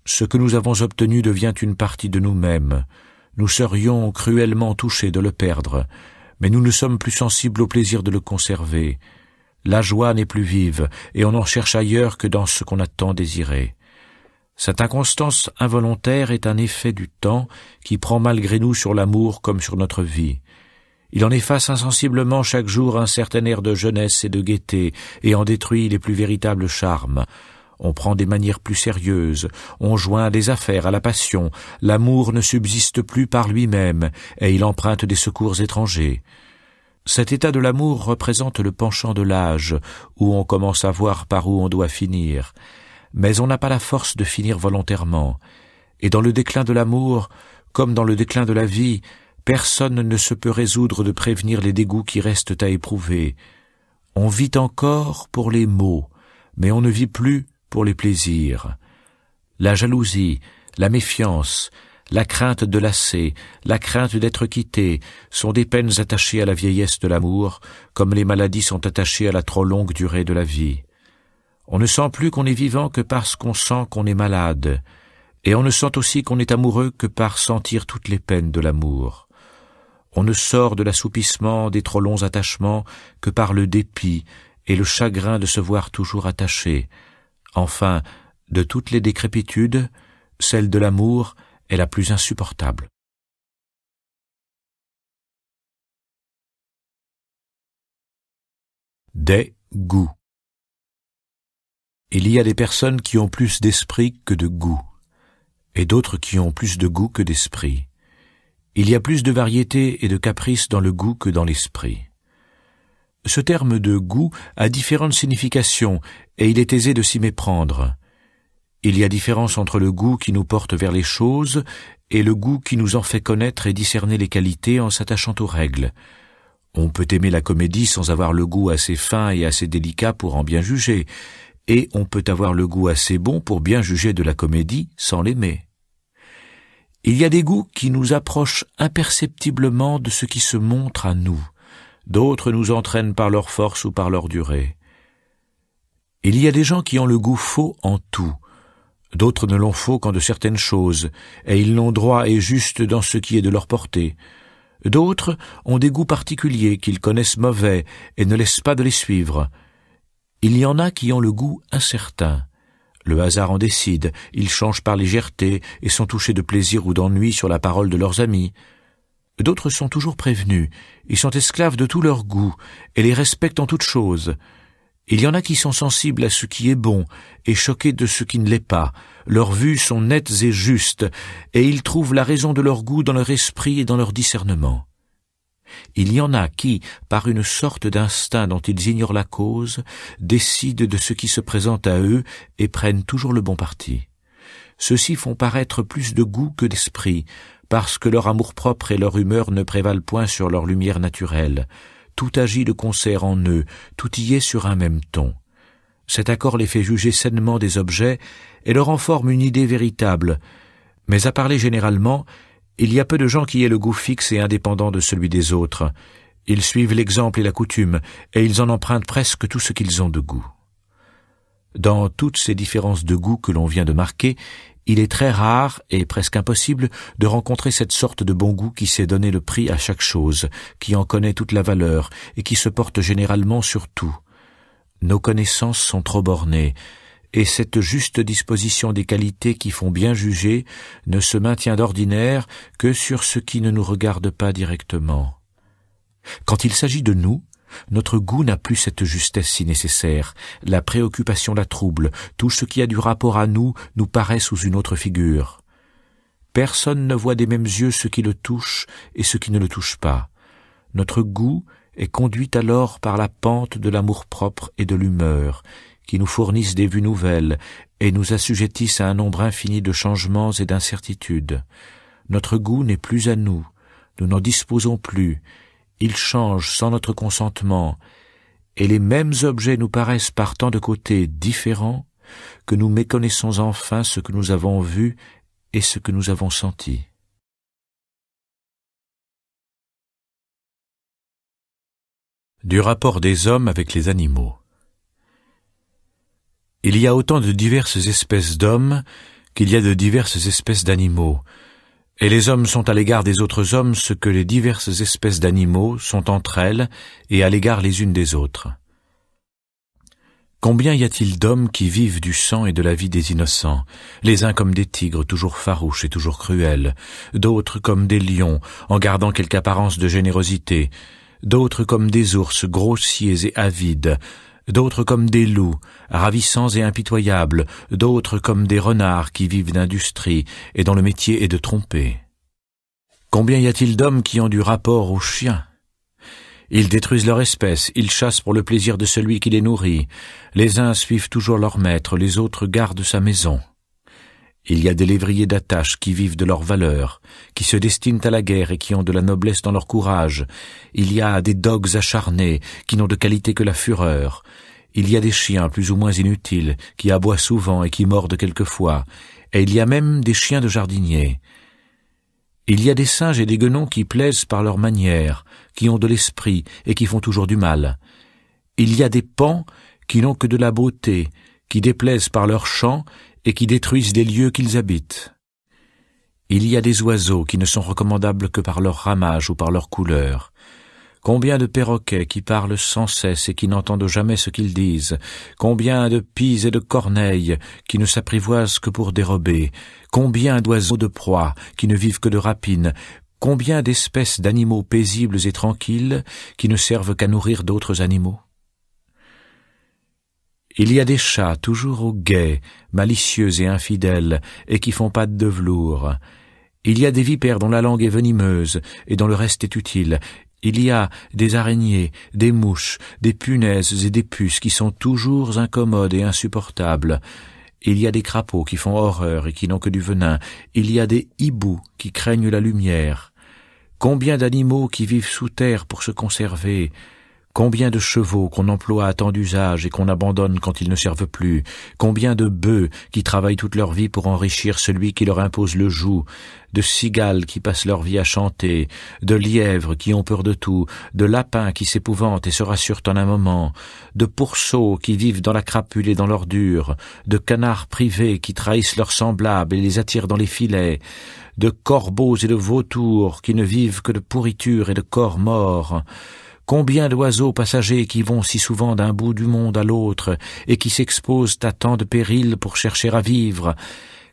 Ce que nous avons obtenu devient une partie de nous-mêmes. Nous serions cruellement touchés de le perdre, mais nous ne sommes plus sensibles au plaisir de le conserver. La joie n'est plus vive, et on en cherche ailleurs que dans ce qu'on a tant désiré. Cette inconstance involontaire est un effet du temps qui prend malgré nous sur l'amour comme sur notre vie. Il en efface insensiblement chaque jour un certain air de jeunesse et de gaieté, et en détruit les plus véritables charmes. On prend des manières plus sérieuses, on joint des affaires à la passion, l'amour ne subsiste plus par lui-même, et il emprunte des secours étrangers. Cet état de l'amour représente le penchant de l'âge, où on commence à voir par où on doit finir mais on n'a pas la force de finir volontairement, et dans le déclin de l'amour, comme dans le déclin de la vie, personne ne se peut résoudre de prévenir les dégoûts qui restent à éprouver. On vit encore pour les maux, mais on ne vit plus pour les plaisirs. La jalousie, la méfiance, la crainte de lasser, la crainte d'être quitté, sont des peines attachées à la vieillesse de l'amour, comme les maladies sont attachées à la trop longue durée de la vie. On ne sent plus qu'on est vivant que parce qu'on sent qu'on est malade, et on ne sent aussi qu'on est amoureux que par sentir toutes les peines de l'amour. On ne sort de l'assoupissement des trop longs attachements que par le dépit et le chagrin de se voir toujours attaché. Enfin, de toutes les décrépitudes, celle de l'amour est la plus insupportable. Des goûts. Il y a des personnes qui ont plus d'esprit que de goût, et d'autres qui ont plus de goût que d'esprit. Il y a plus de variété et de caprice dans le goût que dans l'esprit. Ce terme de goût a différentes significations, et il est aisé de s'y méprendre. Il y a différence entre le goût qui nous porte vers les choses et le goût qui nous en fait connaître et discerner les qualités en s'attachant aux règles. On peut aimer la comédie sans avoir le goût assez fin et assez délicat pour en bien juger, et on peut avoir le goût assez bon pour bien juger de la comédie sans l'aimer. Il y a des goûts qui nous approchent imperceptiblement de ce qui se montre à nous, d'autres nous entraînent par leur force ou par leur durée. Il y a des gens qui ont le goût faux en tout, d'autres ne l'ont faux qu'en de certaines choses, et ils l'ont droit et juste dans ce qui est de leur portée. D'autres ont des goûts particuliers qu'ils connaissent mauvais et ne laissent pas de les suivre. Il y en a qui ont le goût incertain. Le hasard en décide, ils changent par légèreté et sont touchés de plaisir ou d'ennui sur la parole de leurs amis. D'autres sont toujours prévenus, ils sont esclaves de tout leur goût et les respectent en toutes choses. Il y en a qui sont sensibles à ce qui est bon et choqués de ce qui ne l'est pas. Leurs vues sont nettes et justes, et ils trouvent la raison de leur goût dans leur esprit et dans leur discernement. Il y en a qui, par une sorte d'instinct dont ils ignorent la cause, décident de ce qui se présente à eux et prennent toujours le bon parti. Ceux-ci font paraître plus de goût que d'esprit, parce que leur amour-propre et leur humeur ne prévalent point sur leur lumière naturelle. Tout agit de concert en eux, tout y est sur un même ton. Cet accord les fait juger sainement des objets et leur en forme une idée véritable. Mais à parler généralement, il y a peu de gens qui aient le goût fixe et indépendant de celui des autres. Ils suivent l'exemple et la coutume, et ils en empruntent presque tout ce qu'ils ont de goût. Dans toutes ces différences de goût que l'on vient de marquer, il est très rare et presque impossible de rencontrer cette sorte de bon goût qui sait donner le prix à chaque chose, qui en connaît toute la valeur et qui se porte généralement sur tout. Nos connaissances sont trop bornées, et cette juste disposition des qualités qui font bien juger ne se maintient d'ordinaire que sur ce qui ne nous regarde pas directement. Quand il s'agit de nous, notre goût n'a plus cette justesse si nécessaire, la préoccupation la trouble, tout ce qui a du rapport à nous nous paraît sous une autre figure. Personne ne voit des mêmes yeux ce qui le touche et ce qui ne le touche pas. Notre goût est conduit alors par la pente de l'amour-propre et de l'humeur, qui nous fournissent des vues nouvelles et nous assujettissent à un nombre infini de changements et d'incertitudes. Notre goût n'est plus à nous, nous n'en disposons plus, il change sans notre consentement, et les mêmes objets nous paraissent par tant de côtés différents que nous méconnaissons enfin ce que nous avons vu et ce que nous avons senti. Du rapport des hommes avec les animaux. Il y a autant de diverses espèces d'hommes qu'il y a de diverses espèces d'animaux, et les hommes sont à l'égard des autres hommes ce que les diverses espèces d'animaux sont entre elles et à l'égard les unes des autres. Combien y a-t-il d'hommes qui vivent du sang et de la vie des innocents, les uns comme des tigres toujours farouches et toujours cruels, d'autres comme des lions, en gardant quelque apparence de générosité, d'autres comme des ours grossiers et avides, d'autres comme des loups, ravissants et impitoyables, d'autres comme des renards qui vivent d'industrie et dont le métier est de tromper. Combien y a-t-il d'hommes qui ont du rapport aux chiens Ils détruisent leur espèce, ils chassent pour le plaisir de celui qui les nourrit. Les uns suivent toujours leur maître, les autres gardent sa maison. Il y a des lévriers d'attache qui vivent de leur valeur, qui se destinent à la guerre et qui ont de la noblesse dans leur courage. Il y a des dogs acharnés qui n'ont de qualité que la fureur. Il y a des chiens plus ou moins inutiles, qui aboient souvent et qui mordent quelquefois, et il y a même des chiens de jardiniers. Il y a des singes et des guenons qui plaisent par leur manière, qui ont de l'esprit et qui font toujours du mal. Il y a des pans qui n'ont que de la beauté, qui déplaisent par leur chant et qui détruisent les lieux qu'ils habitent. Il y a des oiseaux qui ne sont recommandables que par leur ramage ou par leur couleur. Combien de perroquets qui parlent sans cesse et qui n'entendent jamais ce qu'ils disent Combien de pies et de corneilles qui ne s'apprivoisent que pour dérober Combien d'oiseaux de proie qui ne vivent que de rapines Combien d'espèces d'animaux paisibles et tranquilles qui ne servent qu'à nourrir d'autres animaux il y a des chats toujours au guet, malicieux et infidèles, et qui font pas de velours. Il y a des vipères dont la langue est venimeuse et dont le reste est utile. Il y a des araignées, des mouches, des punaises et des puces qui sont toujours incommodes et insupportables. Il y a des crapauds qui font horreur et qui n'ont que du venin. Il y a des hiboux qui craignent la lumière. Combien d'animaux qui vivent sous terre pour se conserver Combien de chevaux qu'on emploie à tant d'usages et qu'on abandonne quand ils ne servent plus, combien de bœufs qui travaillent toute leur vie pour enrichir celui qui leur impose le joug, de cigales qui passent leur vie à chanter, de lièvres qui ont peur de tout, de lapins qui s'épouvantent et se rassurent en un moment, de pourceaux qui vivent dans la crapule et dans l'ordure, de canards privés qui trahissent leurs semblables et les attirent dans les filets, de corbeaux et de vautours qui ne vivent que de pourriture et de corps morts, Combien d'oiseaux passagers qui vont si souvent d'un bout du monde à l'autre et qui s'exposent à tant de périls pour chercher à vivre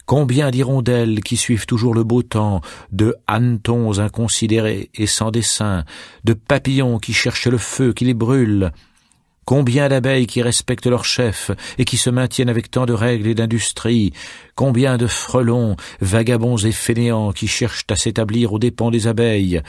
Combien d'hirondelles qui suivent toujours le beau temps, de hannetons inconsidérés et sans dessein, de papillons qui cherchent le feu qui les brûle, Combien d'abeilles qui respectent leur chef et qui se maintiennent avec tant de règles et d'industrie Combien de frelons, vagabonds et fainéants qui cherchent à s'établir aux dépens des abeilles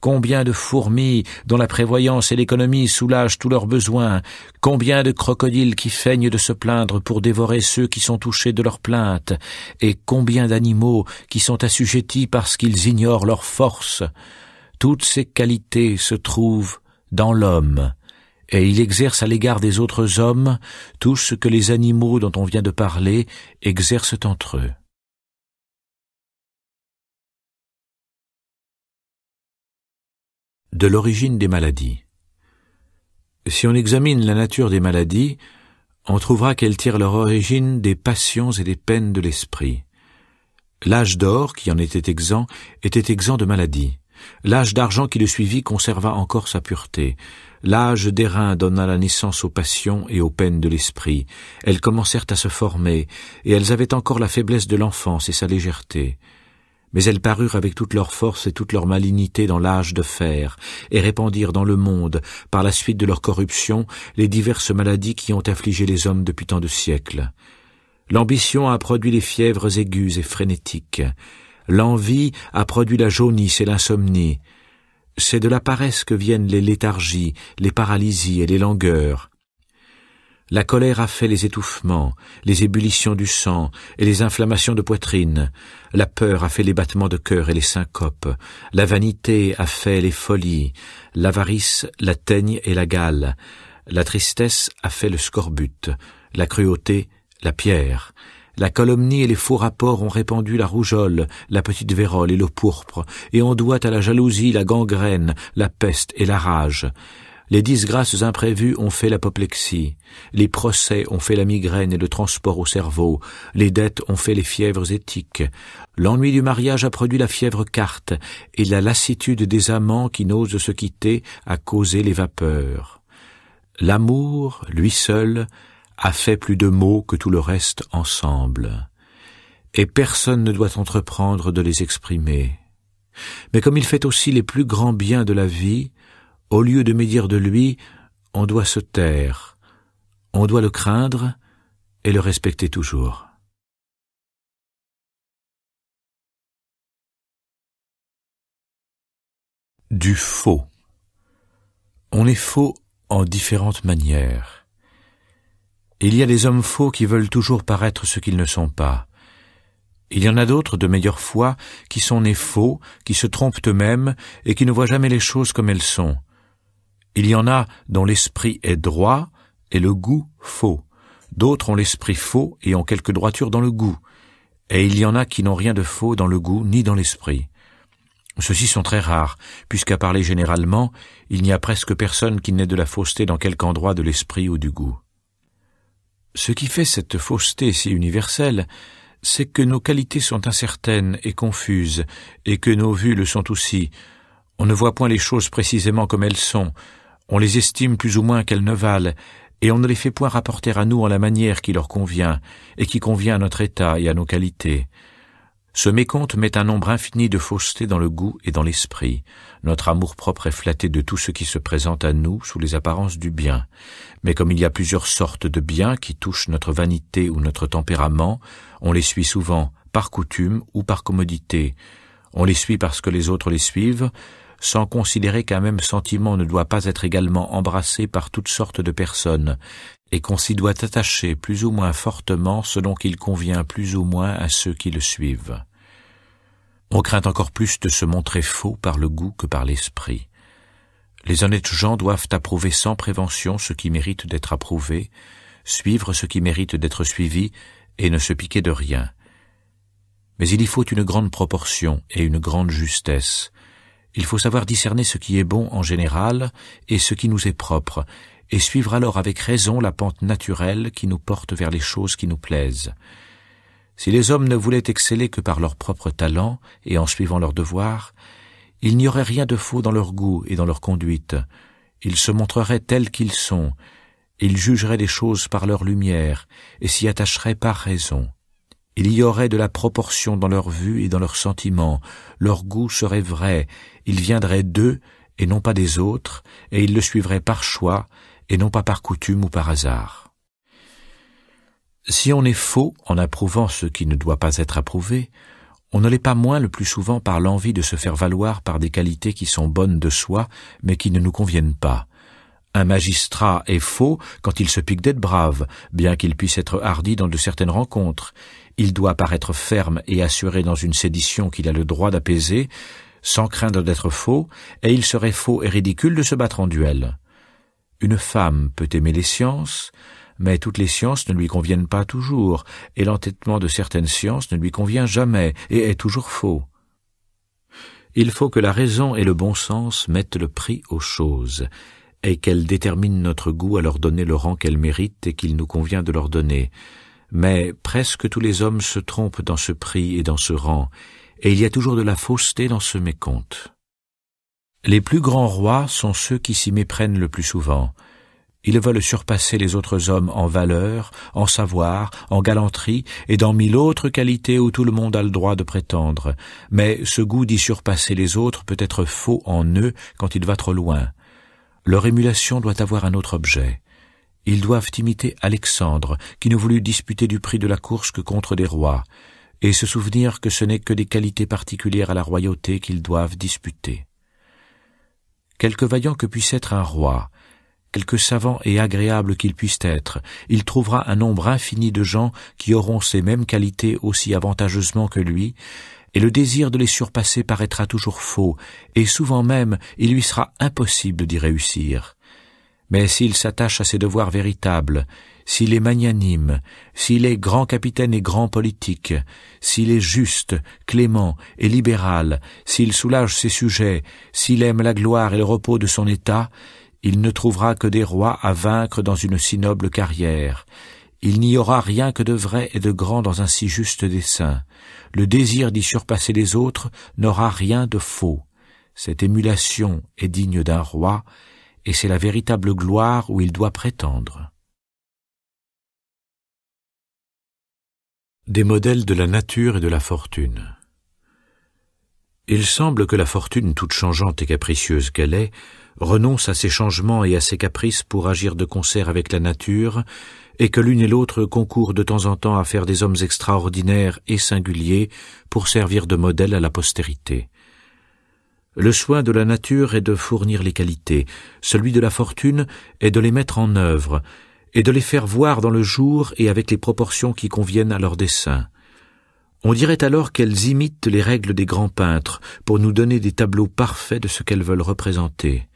Combien de fourmis dont la prévoyance et l'économie soulagent tous leurs besoins Combien de crocodiles qui feignent de se plaindre pour dévorer ceux qui sont touchés de leurs plaintes Et combien d'animaux qui sont assujettis parce qu'ils ignorent leur force Toutes ces qualités se trouvent dans l'homme et il exerce à l'égard des autres hommes tout ce que les animaux dont on vient de parler exercent entre eux. De l'origine des maladies. Si on examine la nature des maladies, on trouvera qu'elles tirent leur origine des passions et des peines de l'esprit. L'âge d'or, qui en était exempt, était exempt de maladies. L'âge d'argent qui le suivit conserva encore sa pureté. L'âge d'airain donna la naissance aux passions et aux peines de l'esprit. Elles commencèrent à se former, et elles avaient encore la faiblesse de l'enfance et sa légèreté. Mais elles parurent avec toute leur force et toute leur malignité dans l'âge de fer, et répandirent dans le monde, par la suite de leur corruption, les diverses maladies qui ont affligé les hommes depuis tant de siècles. L'ambition a produit les fièvres aiguës et frénétiques. L'envie a produit la jaunisse et l'insomnie c'est de la paresse que viennent les léthargies, les paralysies et les langueurs. La colère a fait les étouffements, les ébullitions du sang et les inflammations de poitrine. La peur a fait les battements de cœur et les syncopes. La vanité a fait les folies. L'avarice, la teigne et la gale. La tristesse a fait le scorbut. La cruauté, la pierre. La calomnie et les faux rapports ont répandu la rougeole, la petite vérole et le pourpre, et on doit à la jalousie, la gangrène, la peste et la rage. Les disgrâces imprévues ont fait l'apoplexie, les procès ont fait la migraine et le transport au cerveau, les dettes ont fait les fièvres éthiques, l'ennui du mariage a produit la fièvre carte, et la lassitude des amants qui n'osent se quitter a causé les vapeurs. L'amour, lui seul, a fait plus de mots que tout le reste ensemble, et personne ne doit entreprendre de les exprimer. Mais comme il fait aussi les plus grands biens de la vie, au lieu de médire de lui, on doit se taire, on doit le craindre et le respecter toujours. Du faux. On est faux en différentes manières. Il y a des hommes faux qui veulent toujours paraître ce qu'ils ne sont pas. Il y en a d'autres de meilleure foi qui sont nés faux, qui se trompent eux-mêmes et qui ne voient jamais les choses comme elles sont. Il y en a dont l'esprit est droit et le goût faux. D'autres ont l'esprit faux et ont quelque droiture dans le goût. Et il y en a qui n'ont rien de faux dans le goût ni dans l'esprit. Ceux-ci sont très rares, puisqu'à parler généralement, il n'y a presque personne qui n'ait de la fausseté dans quelque endroit de l'esprit ou du goût. Ce qui fait cette fausseté si universelle, c'est que nos qualités sont incertaines et confuses, et que nos vues le sont aussi. On ne voit point les choses précisément comme elles sont, on les estime plus ou moins qu'elles ne valent, et on ne les fait point rapporter à nous en la manière qui leur convient, et qui convient à notre état et à nos qualités. Ce mécompte met un nombre infini de faussetés dans le goût et dans l'esprit. Notre amour-propre est flatté de tout ce qui se présente à nous sous les apparences du bien. Mais comme il y a plusieurs sortes de biens qui touchent notre vanité ou notre tempérament, on les suit souvent par coutume ou par commodité. On les suit parce que les autres les suivent, sans considérer qu'un même sentiment ne doit pas être également embrassé par toutes sortes de personnes, et qu'on s'y doit attacher plus ou moins fortement selon qu'il convient plus ou moins à ceux qui le suivent. On craint encore plus de se montrer faux par le goût que par l'esprit. Les honnêtes gens doivent approuver sans prévention ce qui mérite d'être approuvé, suivre ce qui mérite d'être suivi, et ne se piquer de rien. Mais il y faut une grande proportion et une grande justesse, il faut savoir discerner ce qui est bon en général et ce qui nous est propre, et suivre alors avec raison la pente naturelle qui nous porte vers les choses qui nous plaisent. Si les hommes ne voulaient exceller que par leur propre talent et en suivant leurs devoirs, il n'y aurait rien de faux dans leur goût et dans leur conduite. Ils se montreraient tels qu'ils sont, ils jugeraient les choses par leur lumière et s'y attacheraient par raison. Il y aurait de la proportion dans leur vue et dans leurs sentiments, leur goût serait vrai, il viendrait d'eux et non pas des autres, et ils le suivraient par choix et non pas par coutume ou par hasard. Si on est faux en approuvant ce qui ne doit pas être approuvé, on ne l'est pas moins le plus souvent par l'envie de se faire valoir par des qualités qui sont bonnes de soi, mais qui ne nous conviennent pas. Un magistrat est faux quand il se pique d'être brave, bien qu'il puisse être hardi dans de certaines rencontres. Il doit paraître ferme et assuré dans une sédition qu'il a le droit d'apaiser, sans craindre d'être faux, et il serait faux et ridicule de se battre en duel. Une femme peut aimer les sciences, mais toutes les sciences ne lui conviennent pas toujours, et l'entêtement de certaines sciences ne lui convient jamais, et est toujours faux. Il faut que la raison et le bon sens mettent le prix aux choses, et qu'elles déterminent notre goût à leur donner le rang qu'elles méritent et qu'il nous convient de leur donner. Mais presque tous les hommes se trompent dans ce prix et dans ce rang, et il y a toujours de la fausseté dans ce mécompte. Les plus grands rois sont ceux qui s'y méprennent le plus souvent. Ils veulent surpasser les autres hommes en valeur, en savoir, en galanterie et dans mille autres qualités où tout le monde a le droit de prétendre. Mais ce goût d'y surpasser les autres peut être faux en eux quand il va trop loin. Leur émulation doit avoir un autre objet. Ils doivent imiter Alexandre, qui ne voulut disputer du prix de la course que contre des rois, et se souvenir que ce n'est que des qualités particulières à la royauté qu'ils doivent disputer. Quelque vaillant que puisse être un roi, quelque savant et agréable qu'il puisse être, il trouvera un nombre infini de gens qui auront ces mêmes qualités aussi avantageusement que lui, et le désir de les surpasser paraîtra toujours faux, et souvent même il lui sera impossible d'y réussir. Mais s'il s'attache à ses devoirs véritables, s'il est magnanime, s'il est grand capitaine et grand politique, s'il est juste, clément et libéral, s'il soulage ses sujets, s'il aime la gloire et le repos de son État, il ne trouvera que des rois à vaincre dans une si noble carrière. Il n'y aura rien que de vrai et de grand dans un si juste dessein. Le désir d'y surpasser les autres n'aura rien de faux. Cette émulation est digne d'un roi, et c'est la véritable gloire où il doit prétendre. Des modèles de la nature et de la fortune. Il semble que la fortune, toute changeante et capricieuse qu'elle est, renonce à ses changements et à ses caprices pour agir de concert avec la nature, et que l'une et l'autre concourent de temps en temps à faire des hommes extraordinaires et singuliers pour servir de modèle à la postérité. Le soin de la nature est de fournir les qualités, celui de la fortune est de les mettre en œuvre, et de les faire voir dans le jour et avec les proportions qui conviennent à leur dessein. On dirait alors qu'elles imitent les règles des grands peintres pour nous donner des tableaux parfaits de ce qu'elles veulent représenter.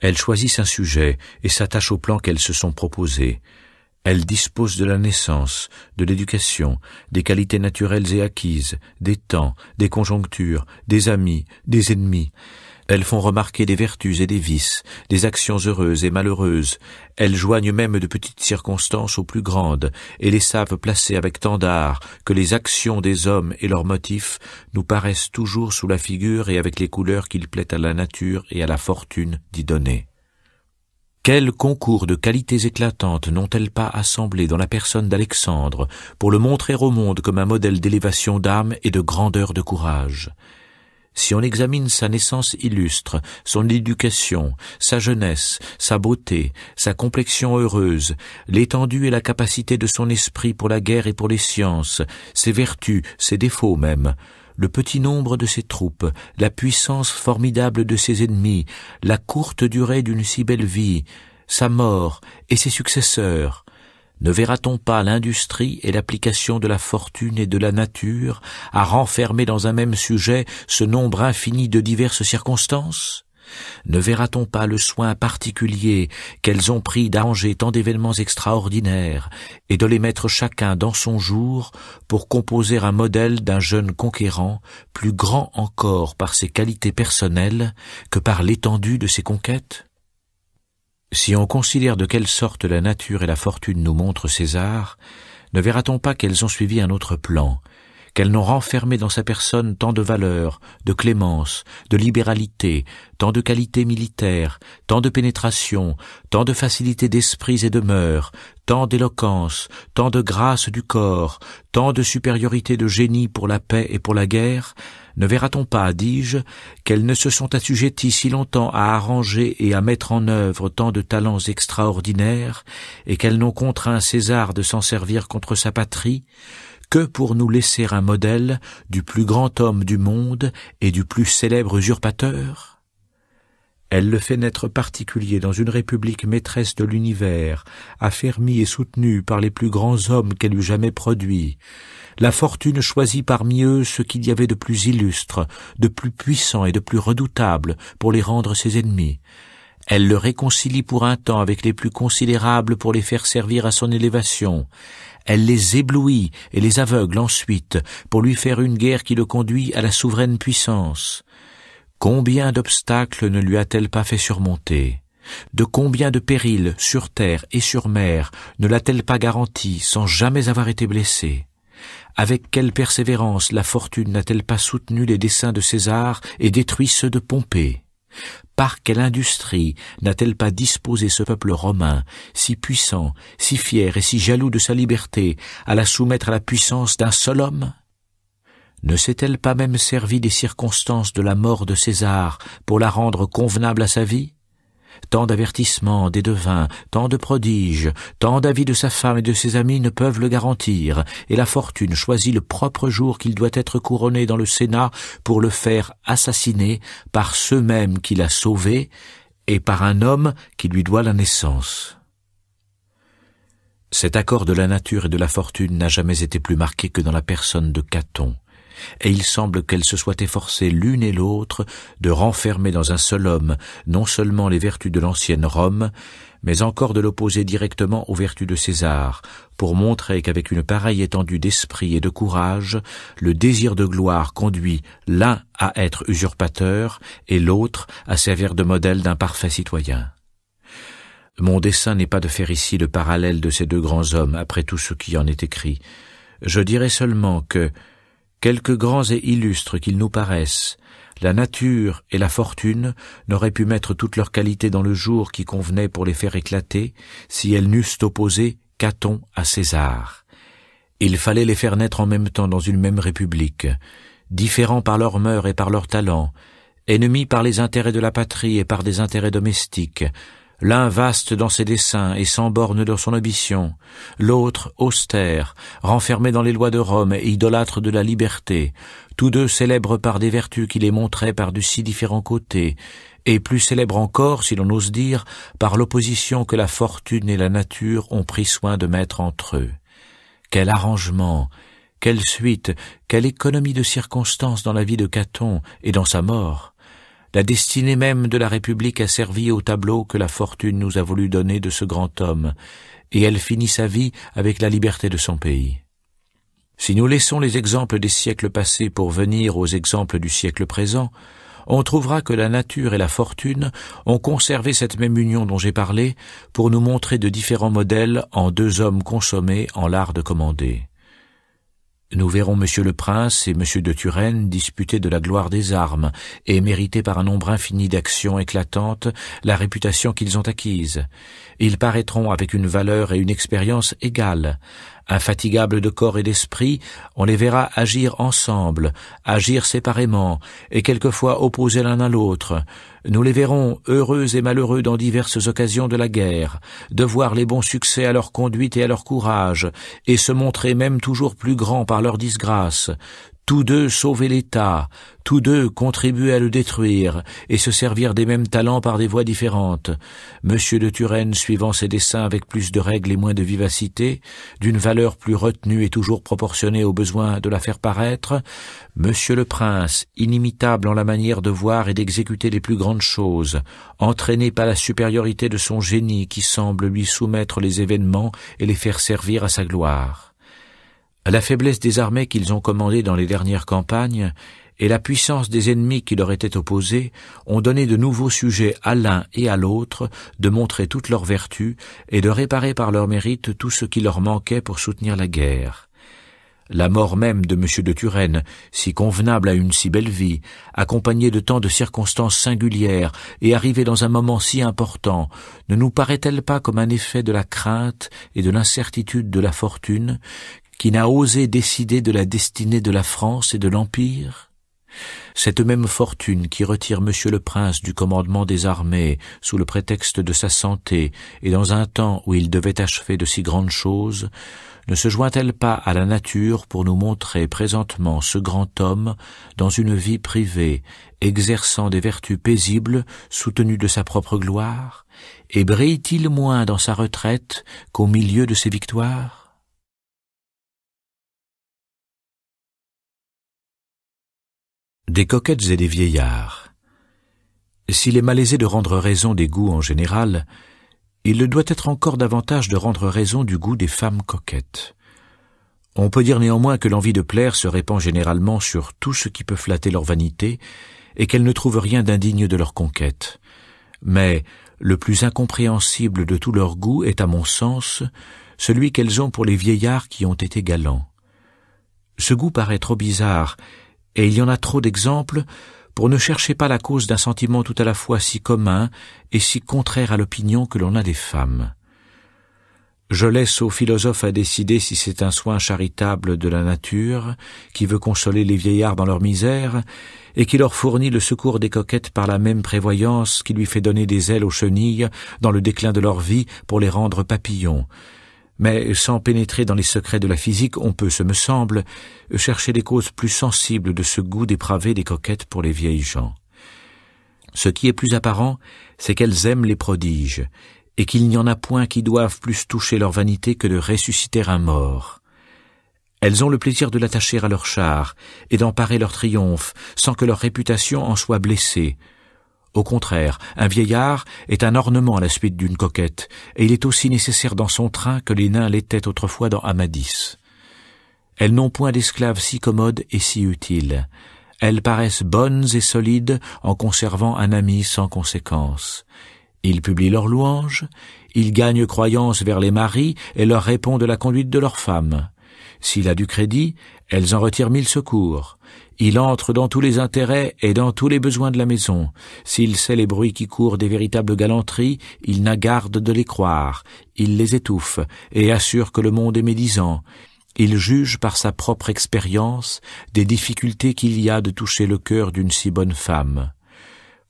Elles choisissent un sujet et s'attachent au plan qu'elles se sont proposés. Elles dispose de la naissance, de l'éducation, des qualités naturelles et acquises, des temps, des conjonctures, des amis, des ennemis. Elles font remarquer des vertus et des vices, des actions heureuses et malheureuses. Elles joignent même de petites circonstances aux plus grandes, et les savent placer avec tant d'art que les actions des hommes et leurs motifs nous paraissent toujours sous la figure et avec les couleurs qu'il plaît à la nature et à la fortune d'y donner. Quel concours de qualités éclatantes n'ont-elles pas assemblé dans la personne d'Alexandre pour le montrer au monde comme un modèle d'élévation d'âme et de grandeur de courage Si on examine sa naissance illustre, son éducation, sa jeunesse, sa beauté, sa complexion heureuse, l'étendue et la capacité de son esprit pour la guerre et pour les sciences, ses vertus, ses défauts même, le petit nombre de ses troupes, la puissance formidable de ses ennemis, la courte durée d'une si belle vie, sa mort et ses successeurs, ne verra-t-on pas l'industrie et l'application de la fortune et de la nature à renfermer dans un même sujet ce nombre infini de diverses circonstances ne verra-t-on pas le soin particulier qu'elles ont pris d'arranger tant d'événements extraordinaires et de les mettre chacun dans son jour pour composer un modèle d'un jeune conquérant plus grand encore par ses qualités personnelles que par l'étendue de ses conquêtes? Si on considère de quelle sorte la nature et la fortune nous montrent César, ne verra-t-on pas qu'elles ont suivi un autre plan, qu'elles n'ont renfermé dans sa personne tant de valeur, de clémence, de libéralité, tant de qualités militaires, tant de pénétration, tant de facilité d'esprit et de mœurs, tant d'éloquence, tant de grâce du corps, tant de supériorité de génie pour la paix et pour la guerre, ne verra-t-on pas, dis-je, qu'elles ne se sont assujetties si longtemps à arranger et à mettre en œuvre tant de talents extraordinaires, et qu'elles n'ont contraint César de s'en servir contre sa patrie, que pour nous laisser un modèle du plus grand homme du monde et du plus célèbre usurpateur Elle le fait naître particulier dans une république maîtresse de l'univers, affermie et soutenue par les plus grands hommes qu'elle eût jamais produits. La fortune choisit parmi eux ce qu'il y avait de plus illustre, de plus puissant et de plus redoutable pour les rendre ses ennemis. Elle le réconcilie pour un temps avec les plus considérables pour les faire servir à son élévation elle les éblouit et les aveugle ensuite pour lui faire une guerre qui le conduit à la souveraine puissance. Combien d'obstacles ne lui a-t-elle pas fait surmonter De combien de périls sur terre et sur mer ne l'a-t-elle pas garantie sans jamais avoir été blessée Avec quelle persévérance la fortune n'a-t-elle pas soutenu les desseins de César et détruit ceux de Pompée par quelle industrie n'a-t-elle pas disposé ce peuple romain, si puissant, si fier et si jaloux de sa liberté, à la soumettre à la puissance d'un seul homme Ne s'est-elle pas même servie des circonstances de la mort de César pour la rendre convenable à sa vie Tant d'avertissements, des devins, tant de prodiges, tant d'avis de sa femme et de ses amis ne peuvent le garantir, et la fortune choisit le propre jour qu'il doit être couronné dans le Sénat pour le faire assassiner par ceux-mêmes qui l'a sauvé et par un homme qui lui doit la naissance. Cet accord de la nature et de la fortune n'a jamais été plus marqué que dans la personne de Caton et il semble qu'elles se soient efforcées l'une et l'autre de renfermer dans un seul homme non seulement les vertus de l'ancienne Rome, mais encore de l'opposer directement aux vertus de César, pour montrer qu'avec une pareille étendue d'esprit et de courage, le désir de gloire conduit l'un à être usurpateur et l'autre à servir de modèle d'un parfait citoyen. Mon dessein n'est pas de faire ici le parallèle de ces deux grands hommes après tout ce qui en est écrit. Je dirais seulement que, Quelques grands et illustres qu'ils nous paraissent, la nature et la fortune n'auraient pu mettre toutes leurs qualités dans le jour qui convenait pour les faire éclater si elles n'eussent opposé Caton à César. Il fallait les faire naître en même temps dans une même république, différents par leurs mœurs et par leurs talents, ennemis par les intérêts de la patrie et par des intérêts domestiques, l'un vaste dans ses desseins et sans borne dans son ambition, l'autre austère, renfermé dans les lois de Rome et idolâtre de la liberté, tous deux célèbres par des vertus qui les montraient par de si différents côtés, et plus célèbres encore, si l'on ose dire, par l'opposition que la fortune et la nature ont pris soin de mettre entre eux. Quel arrangement, quelle suite, quelle économie de circonstances dans la vie de Caton et dans sa mort la destinée même de la République a servi au tableau que la fortune nous a voulu donner de ce grand homme, et elle finit sa vie avec la liberté de son pays. Si nous laissons les exemples des siècles passés pour venir aux exemples du siècle présent, on trouvera que la nature et la fortune ont conservé cette même union dont j'ai parlé pour nous montrer de différents modèles en deux hommes consommés en l'art de commander. Nous verrons Monsieur le Prince et Monsieur de Turenne disputer de la gloire des armes et mériter par un nombre infini d'actions éclatantes la réputation qu'ils ont acquise. Ils paraîtront avec une valeur et une expérience égales. Infatigables de corps et d'esprit, on les verra agir ensemble, agir séparément, et quelquefois opposer l'un à l'autre, nous les verrons, heureux et malheureux dans diverses occasions de la guerre, de voir les bons succès à leur conduite et à leur courage, et se montrer même toujours plus grands par leur disgrâce, tous deux sauver l'État, tous deux contribuer à le détruire, et se servir des mêmes talents par des voies différentes, Monsieur de Turenne suivant ses desseins avec plus de règles et moins de vivacité, d'une valeur plus retenue et toujours proportionnée aux besoins de la faire paraître, Monsieur le Prince, inimitable en la manière de voir et d'exécuter les plus grandes choses, entraîné par la supériorité de son génie qui semble lui soumettre les événements et les faire servir à sa gloire la faiblesse des armées qu'ils ont commandées dans les dernières campagnes et la puissance des ennemis qui leur étaient opposés ont donné de nouveaux sujets à l'un et à l'autre de montrer toutes leurs vertus et de réparer par leur mérite tout ce qui leur manquait pour soutenir la guerre. La mort même de M. de Turenne, si convenable à une si belle vie, accompagnée de tant de circonstances singulières et arrivée dans un moment si important, ne nous paraît-elle pas comme un effet de la crainte et de l'incertitude de la fortune qui n'a osé décider de la destinée de la France et de l'Empire Cette même fortune qui retire Monsieur le Prince du commandement des armées sous le prétexte de sa santé et dans un temps où il devait achever de si grandes choses, ne se joint-elle pas à la nature pour nous montrer présentement ce grand homme dans une vie privée, exerçant des vertus paisibles, soutenues de sa propre gloire, et brille-t-il moins dans sa retraite qu'au milieu de ses victoires des coquettes et des vieillards. S'il est malaisé de rendre raison des goûts en général, il le doit être encore davantage de rendre raison du goût des femmes coquettes. On peut dire néanmoins que l'envie de plaire se répand généralement sur tout ce qui peut flatter leur vanité et qu'elles ne trouvent rien d'indigne de leur conquête. Mais le plus incompréhensible de tous leurs goûts est, à mon sens, celui qu'elles ont pour les vieillards qui ont été galants. Ce goût paraît trop bizarre et il y en a trop d'exemples pour ne chercher pas la cause d'un sentiment tout à la fois si commun et si contraire à l'opinion que l'on a des femmes. Je laisse aux philosophes à décider si c'est un soin charitable de la nature, qui veut consoler les vieillards dans leur misère, et qui leur fournit le secours des coquettes par la même prévoyance qui lui fait donner des ailes aux chenilles dans le déclin de leur vie pour les rendre papillons, mais sans pénétrer dans les secrets de la physique, on peut, ce me semble, chercher des causes plus sensibles de ce goût dépravé des coquettes pour les vieilles gens. Ce qui est plus apparent, c'est qu'elles aiment les prodiges, et qu'il n'y en a point qui doivent plus toucher leur vanité que de ressusciter un mort. Elles ont le plaisir de l'attacher à leur char, et d'emparer leur triomphe, sans que leur réputation en soit blessée, au contraire, un vieillard est un ornement à la suite d'une coquette, et il est aussi nécessaire dans son train que les nains l'étaient autrefois dans Amadis. Elles n'ont point d'esclaves si commodes et si utiles. Elles paraissent bonnes et solides en conservant un ami sans conséquence. Ils publient leurs louanges, ils gagnent croyance vers les maris et leur répondent de la conduite de leurs femmes. S'il a du crédit, elles en retirent mille secours. Il entre dans tous les intérêts et dans tous les besoins de la maison. S'il sait les bruits qui courent des véritables galanteries, il n'a garde de les croire. Il les étouffe et assure que le monde est médisant. Il juge par sa propre expérience des difficultés qu'il y a de toucher le cœur d'une si bonne femme.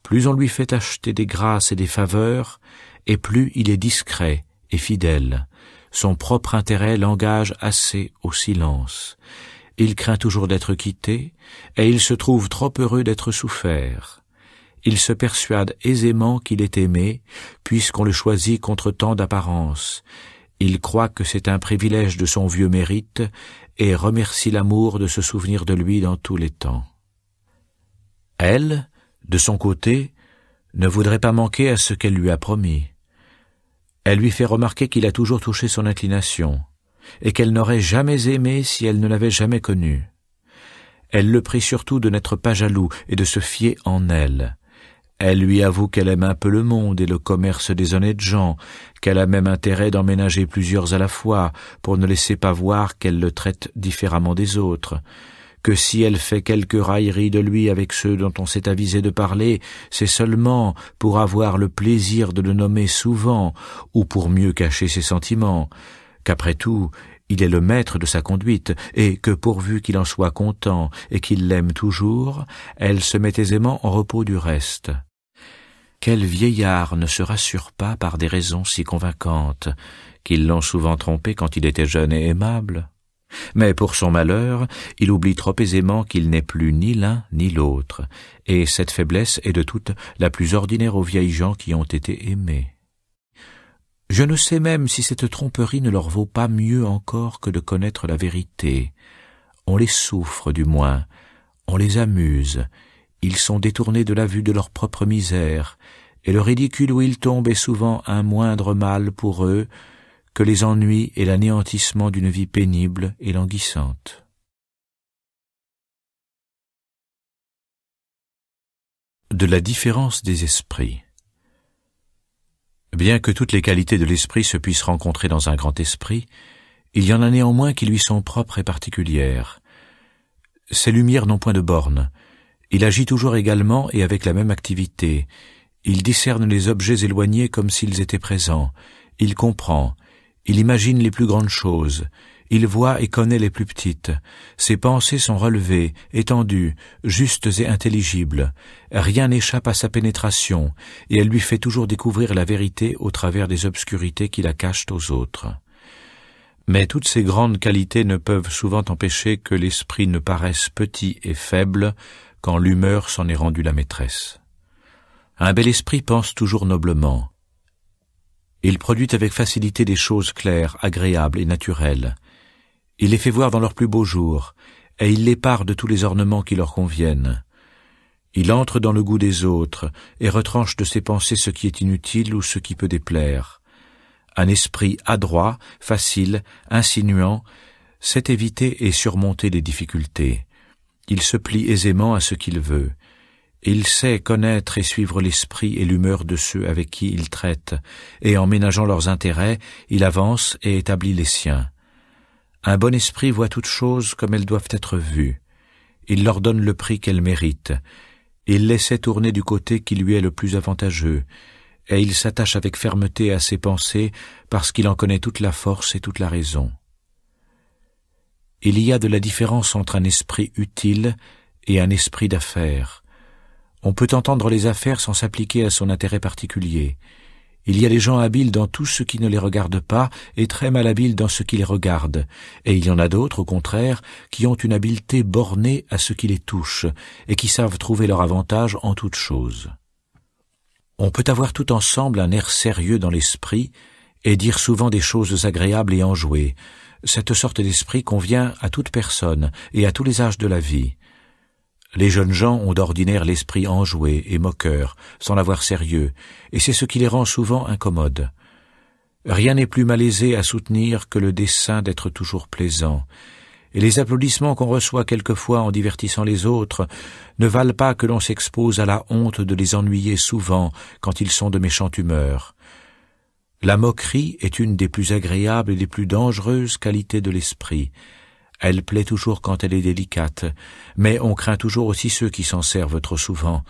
Plus on lui fait acheter des grâces et des faveurs, et plus il est discret et fidèle. Son propre intérêt l'engage assez au silence. Il craint toujours d'être quitté, et il se trouve trop heureux d'être souffert. Il se persuade aisément qu'il est aimé, puisqu'on le choisit contre tant d'apparence. Il croit que c'est un privilège de son vieux mérite, et remercie l'amour de se souvenir de lui dans tous les temps. Elle, de son côté, ne voudrait pas manquer à ce qu'elle lui a promis. Elle lui fait remarquer qu'il a toujours touché son inclination, et qu'elle n'aurait jamais aimé si elle ne l'avait jamais connu. Elle le prie surtout de n'être pas jaloux et de se fier en elle. Elle lui avoue qu'elle aime un peu le monde et le commerce des honnêtes gens, qu'elle a même intérêt d'emménager plusieurs à la fois, pour ne laisser pas voir qu'elle le traite différemment des autres, que si elle fait quelque raillerie de lui avec ceux dont on s'est avisé de parler, c'est seulement pour avoir le plaisir de le nommer souvent, ou pour mieux cacher ses sentiments, qu'après tout, il est le maître de sa conduite, et que pourvu qu'il en soit content et qu'il l'aime toujours, elle se met aisément en repos du reste. Quel vieillard ne se rassure pas par des raisons si convaincantes, qu'ils l'ont souvent trompé quand il était jeune et aimable? Mais pour son malheur, il oublie trop aisément qu'il n'est plus ni l'un ni l'autre, et cette faiblesse est de toute la plus ordinaire aux vieilles gens qui ont été aimés. Je ne sais même si cette tromperie ne leur vaut pas mieux encore que de connaître la vérité. On les souffre du moins, on les amuse, ils sont détournés de la vue de leur propre misère, et le ridicule où ils tombent est souvent un moindre mal pour eux que les ennuis et l'anéantissement d'une vie pénible et languissante. De la différence des esprits Bien que toutes les qualités de l'esprit se puissent rencontrer dans un grand esprit, il y en a néanmoins qui lui sont propres et particulières. Ses lumières n'ont point de bornes. Il agit toujours également et avec la même activité. Il discerne les objets éloignés comme s'ils étaient présents. Il comprend, il imagine les plus grandes choses, il voit et connaît les plus petites. Ses pensées sont relevées, étendues, justes et intelligibles. Rien n'échappe à sa pénétration, et elle lui fait toujours découvrir la vérité au travers des obscurités qui la cachent aux autres. Mais toutes ces grandes qualités ne peuvent souvent empêcher que l'esprit ne paraisse petit et faible quand l'humeur s'en est rendue la maîtresse. Un bel esprit pense toujours noblement, il produit avec facilité des choses claires, agréables et naturelles. Il les fait voir dans leurs plus beaux jours, et il les part de tous les ornements qui leur conviennent. Il entre dans le goût des autres, et retranche de ses pensées ce qui est inutile ou ce qui peut déplaire. Un esprit adroit, facile, insinuant, sait éviter et surmonter les difficultés. Il se plie aisément à ce qu'il veut. Il sait connaître et suivre l'esprit et l'humeur de ceux avec qui il traite, et en ménageant leurs intérêts, il avance et établit les siens. Un bon esprit voit toutes choses comme elles doivent être vues. Il leur donne le prix qu'elles méritent. Il les tourner du côté qui lui est le plus avantageux, et il s'attache avec fermeté à ses pensées parce qu'il en connaît toute la force et toute la raison. Il y a de la différence entre un esprit utile et un esprit d'affaires. On peut entendre les affaires sans s'appliquer à son intérêt particulier. Il y a des gens habiles dans tout ce qui ne les regarde pas et très mal habiles dans ce qui les regarde, et il y en a d'autres, au contraire, qui ont une habileté bornée à ce qui les touche, et qui savent trouver leur avantage en toute chose. On peut avoir tout ensemble un air sérieux dans l'esprit, et dire souvent des choses agréables et enjouées. Cette sorte d'esprit convient à toute personne et à tous les âges de la vie. Les jeunes gens ont d'ordinaire l'esprit enjoué et moqueur, sans l'avoir sérieux, et c'est ce qui les rend souvent incommodes. Rien n'est plus malaisé à soutenir que le dessein d'être toujours plaisant, et les applaudissements qu'on reçoit quelquefois en divertissant les autres ne valent pas que l'on s'expose à la honte de les ennuyer souvent quand ils sont de méchante humeur. La moquerie est une des plus agréables et des plus dangereuses qualités de l'esprit, elle plaît toujours quand elle est délicate, mais on craint toujours aussi ceux qui s'en servent trop souvent.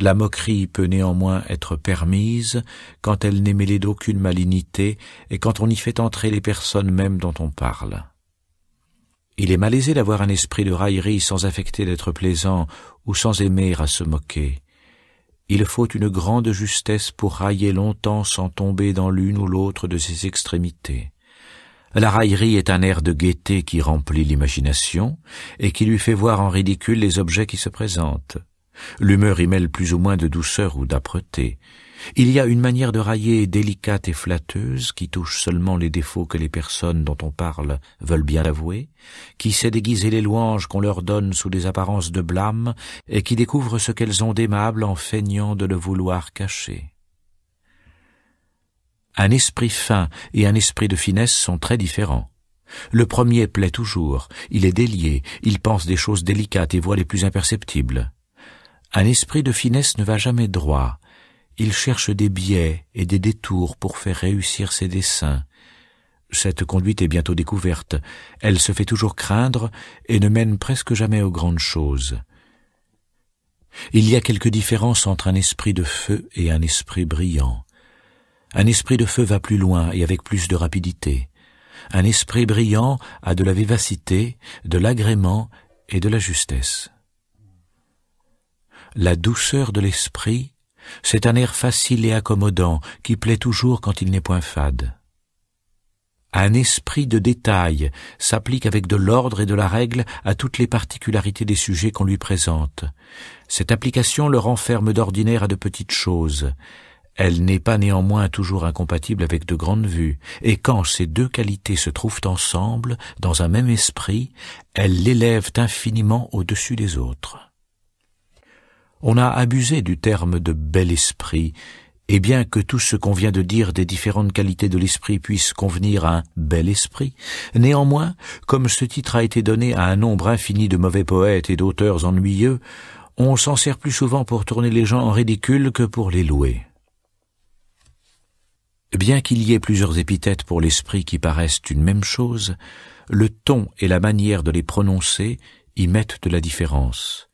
La moquerie peut néanmoins être permise quand elle n'est mêlée d'aucune malignité et quand on y fait entrer les personnes mêmes dont on parle. Il est malaisé d'avoir un esprit de raillerie sans affecter d'être plaisant ou sans aimer à se moquer. Il faut une grande justesse pour railler longtemps sans tomber dans l'une ou l'autre de ses extrémités. La raillerie est un air de gaieté qui remplit l'imagination et qui lui fait voir en ridicule les objets qui se présentent. L'humeur y mêle plus ou moins de douceur ou d'âpreté. Il y a une manière de railler délicate et flatteuse qui touche seulement les défauts que les personnes dont on parle veulent bien avouer, qui sait déguiser les louanges qu'on leur donne sous des apparences de blâme et qui découvre ce qu'elles ont d'aimable en feignant de le vouloir cacher. Un esprit fin et un esprit de finesse sont très différents. Le premier plaît toujours, il est délié, il pense des choses délicates et voit les plus imperceptibles. Un esprit de finesse ne va jamais droit, il cherche des biais et des détours pour faire réussir ses desseins. Cette conduite est bientôt découverte, elle se fait toujours craindre et ne mène presque jamais aux grandes choses. Il y a quelques différences entre un esprit de feu et un esprit brillant. Un esprit de feu va plus loin et avec plus de rapidité. Un esprit brillant a de la vivacité, de l'agrément et de la justesse. La douceur de l'esprit, c'est un air facile et accommodant qui plaît toujours quand il n'est point fade. Un esprit de détail s'applique avec de l'ordre et de la règle à toutes les particularités des sujets qu'on lui présente. Cette application le renferme d'ordinaire à de petites choses. Elle n'est pas néanmoins toujours incompatible avec de grandes vues, et quand ces deux qualités se trouvent ensemble, dans un même esprit, elles l'élèvent infiniment au-dessus des autres. On a abusé du terme de bel esprit, et bien que tout ce qu'on vient de dire des différentes qualités de l'esprit puisse convenir à un bel esprit, néanmoins, comme ce titre a été donné à un nombre infini de mauvais poètes et d'auteurs ennuyeux, on s'en sert plus souvent pour tourner les gens en ridicule que pour les louer. Bien qu'il y ait plusieurs épithètes pour l'esprit qui paraissent une même chose, le ton et la manière de les prononcer y mettent de la différence.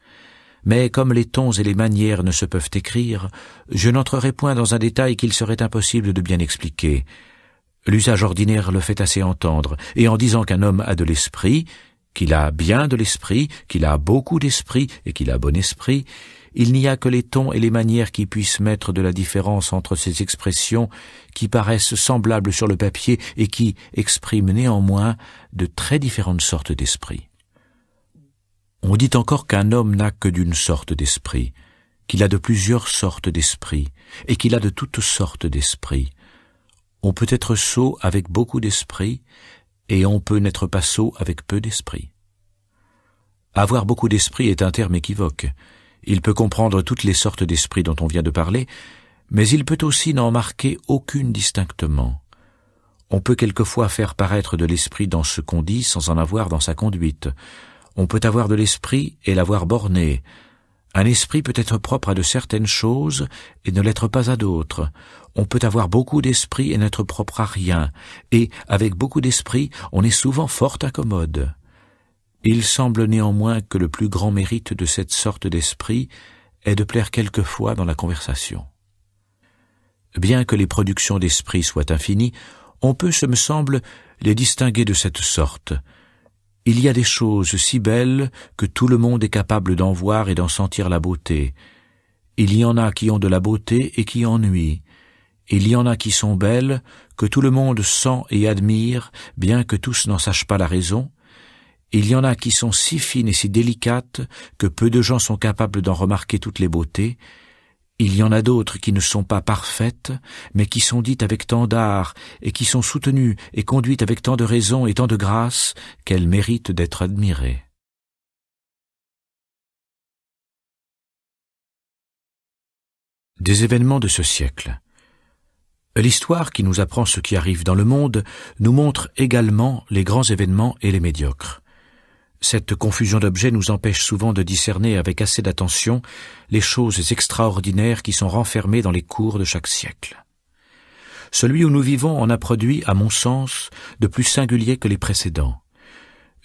Mais comme les tons et les manières ne se peuvent écrire, je n'entrerai point dans un détail qu'il serait impossible de bien expliquer. L'usage ordinaire le fait assez entendre, et en disant qu'un homme a de l'esprit, qu'il a bien de l'esprit, qu'il a beaucoup d'esprit et qu'il a bon esprit, il n'y a que les tons et les manières qui puissent mettre de la différence entre ces expressions qui paraissent semblables sur le papier et qui expriment néanmoins de très différentes sortes d'esprit. On dit encore qu'un homme n'a que d'une sorte d'esprit, qu'il a de plusieurs sortes d'esprit, et qu'il a de toutes sortes d'esprit. On peut être sot avec beaucoup d'esprit, et on peut n'être pas sot avec peu d'esprit. Avoir beaucoup d'esprit est un terme équivoque. Il peut comprendre toutes les sortes d'esprits dont on vient de parler, mais il peut aussi n'en marquer aucune distinctement. On peut quelquefois faire paraître de l'esprit dans ce qu'on dit sans en avoir dans sa conduite. On peut avoir de l'esprit et l'avoir borné. Un esprit peut être propre à de certaines choses et ne l'être pas à d'autres. On peut avoir beaucoup d'esprit et n'être propre à rien. Et, avec beaucoup d'esprit, on est souvent fort incommode. Il semble néanmoins que le plus grand mérite de cette sorte d'esprit est de plaire quelquefois dans la conversation. Bien que les productions d'esprit soient infinies, on peut, ce me semble, les distinguer de cette sorte. Il y a des choses si belles que tout le monde est capable d'en voir et d'en sentir la beauté. Il y en a qui ont de la beauté et qui ennuient. Il y en a qui sont belles, que tout le monde sent et admire, bien que tous n'en sachent pas la raison, il y en a qui sont si fines et si délicates que peu de gens sont capables d'en remarquer toutes les beautés, il y en a d'autres qui ne sont pas parfaites, mais qui sont dites avec tant d'art, et qui sont soutenues et conduites avec tant de raison et tant de grâce qu'elles méritent d'être admirées. Des événements de ce siècle. L'histoire qui nous apprend ce qui arrive dans le monde nous montre également les grands événements et les médiocres. Cette confusion d'objets nous empêche souvent de discerner avec assez d'attention les choses extraordinaires qui sont renfermées dans les cours de chaque siècle. Celui où nous vivons en a produit, à mon sens, de plus singuliers que les précédents.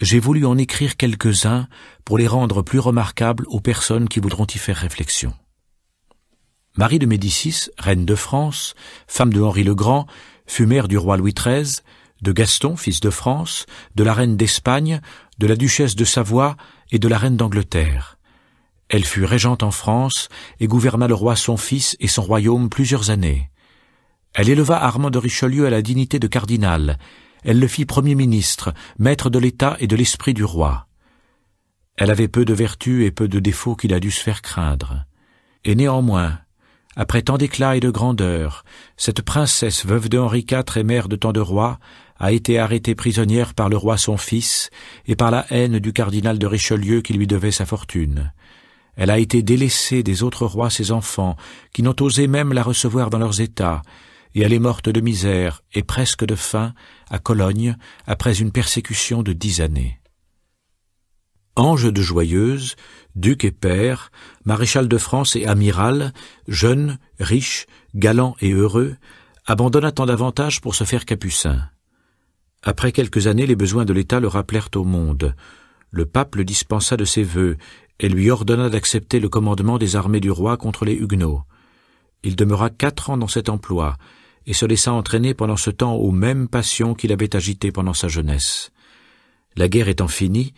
J'ai voulu en écrire quelques-uns pour les rendre plus remarquables aux personnes qui voudront y faire réflexion. Marie de Médicis, reine de France, femme de Henri le Grand, fut mère du roi Louis XIII, de Gaston, fils de France, de la reine d'Espagne, de la duchesse de Savoie et de la reine d'Angleterre. Elle fut régente en France et gouverna le roi son fils et son royaume plusieurs années. Elle éleva Armand de Richelieu à la dignité de cardinal. Elle le fit premier ministre, maître de l'État et de l'esprit du roi. Elle avait peu de vertus et peu de défauts qu'il a dû se faire craindre. Et néanmoins, après tant d'éclat et de grandeur, cette princesse veuve de Henri IV et mère de tant de rois, a été arrêtée prisonnière par le roi son fils et par la haine du cardinal de Richelieu qui lui devait sa fortune. Elle a été délaissée des autres rois ses enfants, qui n'ont osé même la recevoir dans leurs états, et elle est morte de misère et presque de faim à Cologne après une persécution de dix années. Ange de Joyeuse, duc et père, maréchal de France et amiral, jeune, riche, galant et heureux, abandonna tant d'avantages pour se faire capucin. Après quelques années, les besoins de l'État le rappelèrent au monde. Le pape le dispensa de ses vœux et lui ordonna d'accepter le commandement des armées du roi contre les Huguenots. Il demeura quatre ans dans cet emploi et se laissa entraîner pendant ce temps aux mêmes passions qu'il avait agitées pendant sa jeunesse. La guerre étant finie,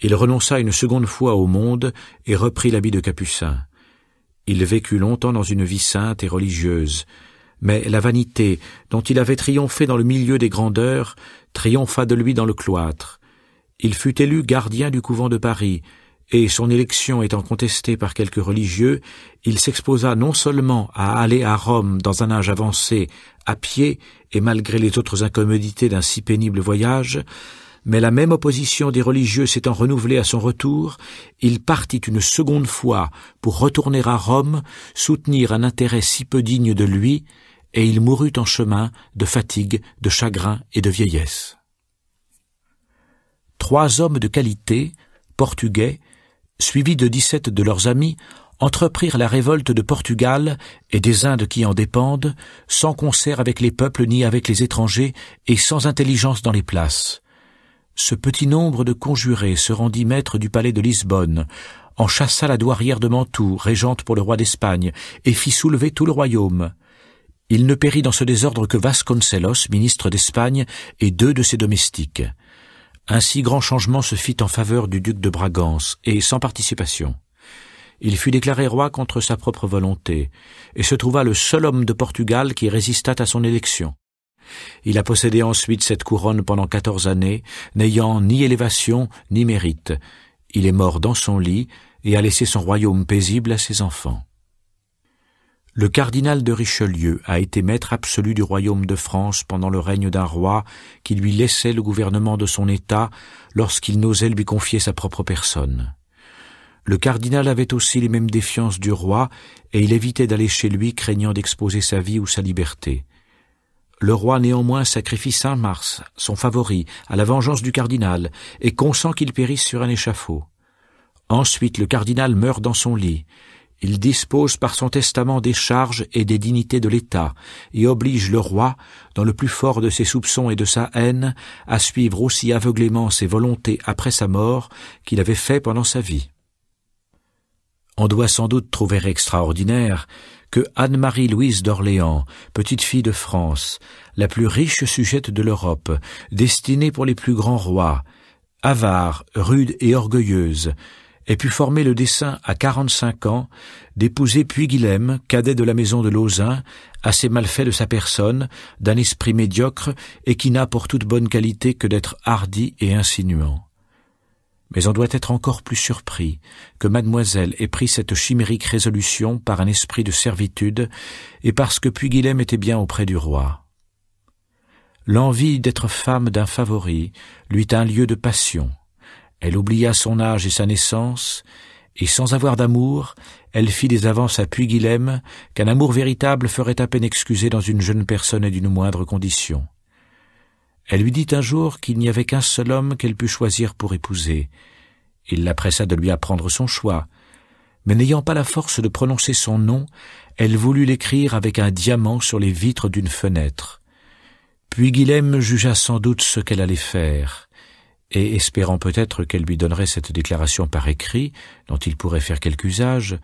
il renonça une seconde fois au monde et reprit l'habit de capucin. Il vécut longtemps dans une vie sainte et religieuse, mais la vanité, dont il avait triomphé dans le milieu des grandeurs, triompha de lui dans le cloître. Il fut élu gardien du couvent de Paris, et son élection étant contestée par quelques religieux, il s'exposa non seulement à aller à Rome dans un âge avancé, à pied, et malgré les autres incommodités d'un si pénible voyage, mais la même opposition des religieux s'étant renouvelée à son retour, il partit une seconde fois pour retourner à Rome, soutenir un intérêt si peu digne de lui, et il mourut en chemin de fatigue, de chagrin et de vieillesse. Trois hommes de qualité, portugais, suivis de dix-sept de leurs amis, entreprirent la révolte de Portugal et des Indes qui en dépendent, sans concert avec les peuples ni avec les étrangers et sans intelligence dans les places. Ce petit nombre de conjurés se rendit maître du palais de Lisbonne, en chassa la douarière de Mantoue, régente pour le roi d'Espagne, et fit soulever tout le royaume. Il ne périt dans ce désordre que Vasconcelos, ministre d'Espagne, et deux de ses domestiques. Ainsi, grand changement se fit en faveur du duc de Bragance, et sans participation. Il fut déclaré roi contre sa propre volonté, et se trouva le seul homme de Portugal qui résista à son élection. Il a possédé ensuite cette couronne pendant quatorze années, n'ayant ni élévation ni mérite. Il est mort dans son lit et a laissé son royaume paisible à ses enfants. Le cardinal de Richelieu a été maître absolu du royaume de France pendant le règne d'un roi qui lui laissait le gouvernement de son État lorsqu'il n'osait lui confier sa propre personne. Le cardinal avait aussi les mêmes défiances du roi, et il évitait d'aller chez lui craignant d'exposer sa vie ou sa liberté. Le roi néanmoins sacrifie Saint Mars, son favori, à la vengeance du cardinal, et consent qu'il périsse sur un échafaud. Ensuite le cardinal meurt dans son lit. Il dispose par son testament des charges et des dignités de l'État, et oblige le roi, dans le plus fort de ses soupçons et de sa haine, à suivre aussi aveuglément ses volontés après sa mort qu'il avait fait pendant sa vie. On doit sans doute trouver extraordinaire que Anne-Marie-Louise d'Orléans, petite fille de France, la plus riche sujette de l'Europe, destinée pour les plus grands rois, avare, rude et orgueilleuse, ait pu former le dessein à quarante-cinq ans d'épouser Puy-Guilhem, cadet de la maison de Lauzun, assez mal fait de sa personne, d'un esprit médiocre et qui n'a pour toute bonne qualité que d'être hardi et insinuant. Mais on doit être encore plus surpris que mademoiselle ait pris cette chimérique résolution par un esprit de servitude et parce que Puy-Guilhem était bien auprès du roi. L'envie d'être femme d'un favori lui tint lieu de passion. Elle oublia son âge et sa naissance, et sans avoir d'amour, elle fit des avances à Puy-Guilhem qu'un amour véritable ferait à peine excuser dans une jeune personne et d'une moindre condition. Elle lui dit un jour qu'il n'y avait qu'un seul homme qu'elle pût choisir pour épouser. Il la pressa de lui apprendre son choix, mais n'ayant pas la force de prononcer son nom, elle voulut l'écrire avec un diamant sur les vitres d'une fenêtre. Puis Guilhem jugea sans doute ce qu'elle allait faire et espérant peut-être qu'elle lui donnerait cette déclaration par écrit, dont il pourrait faire quelque usage,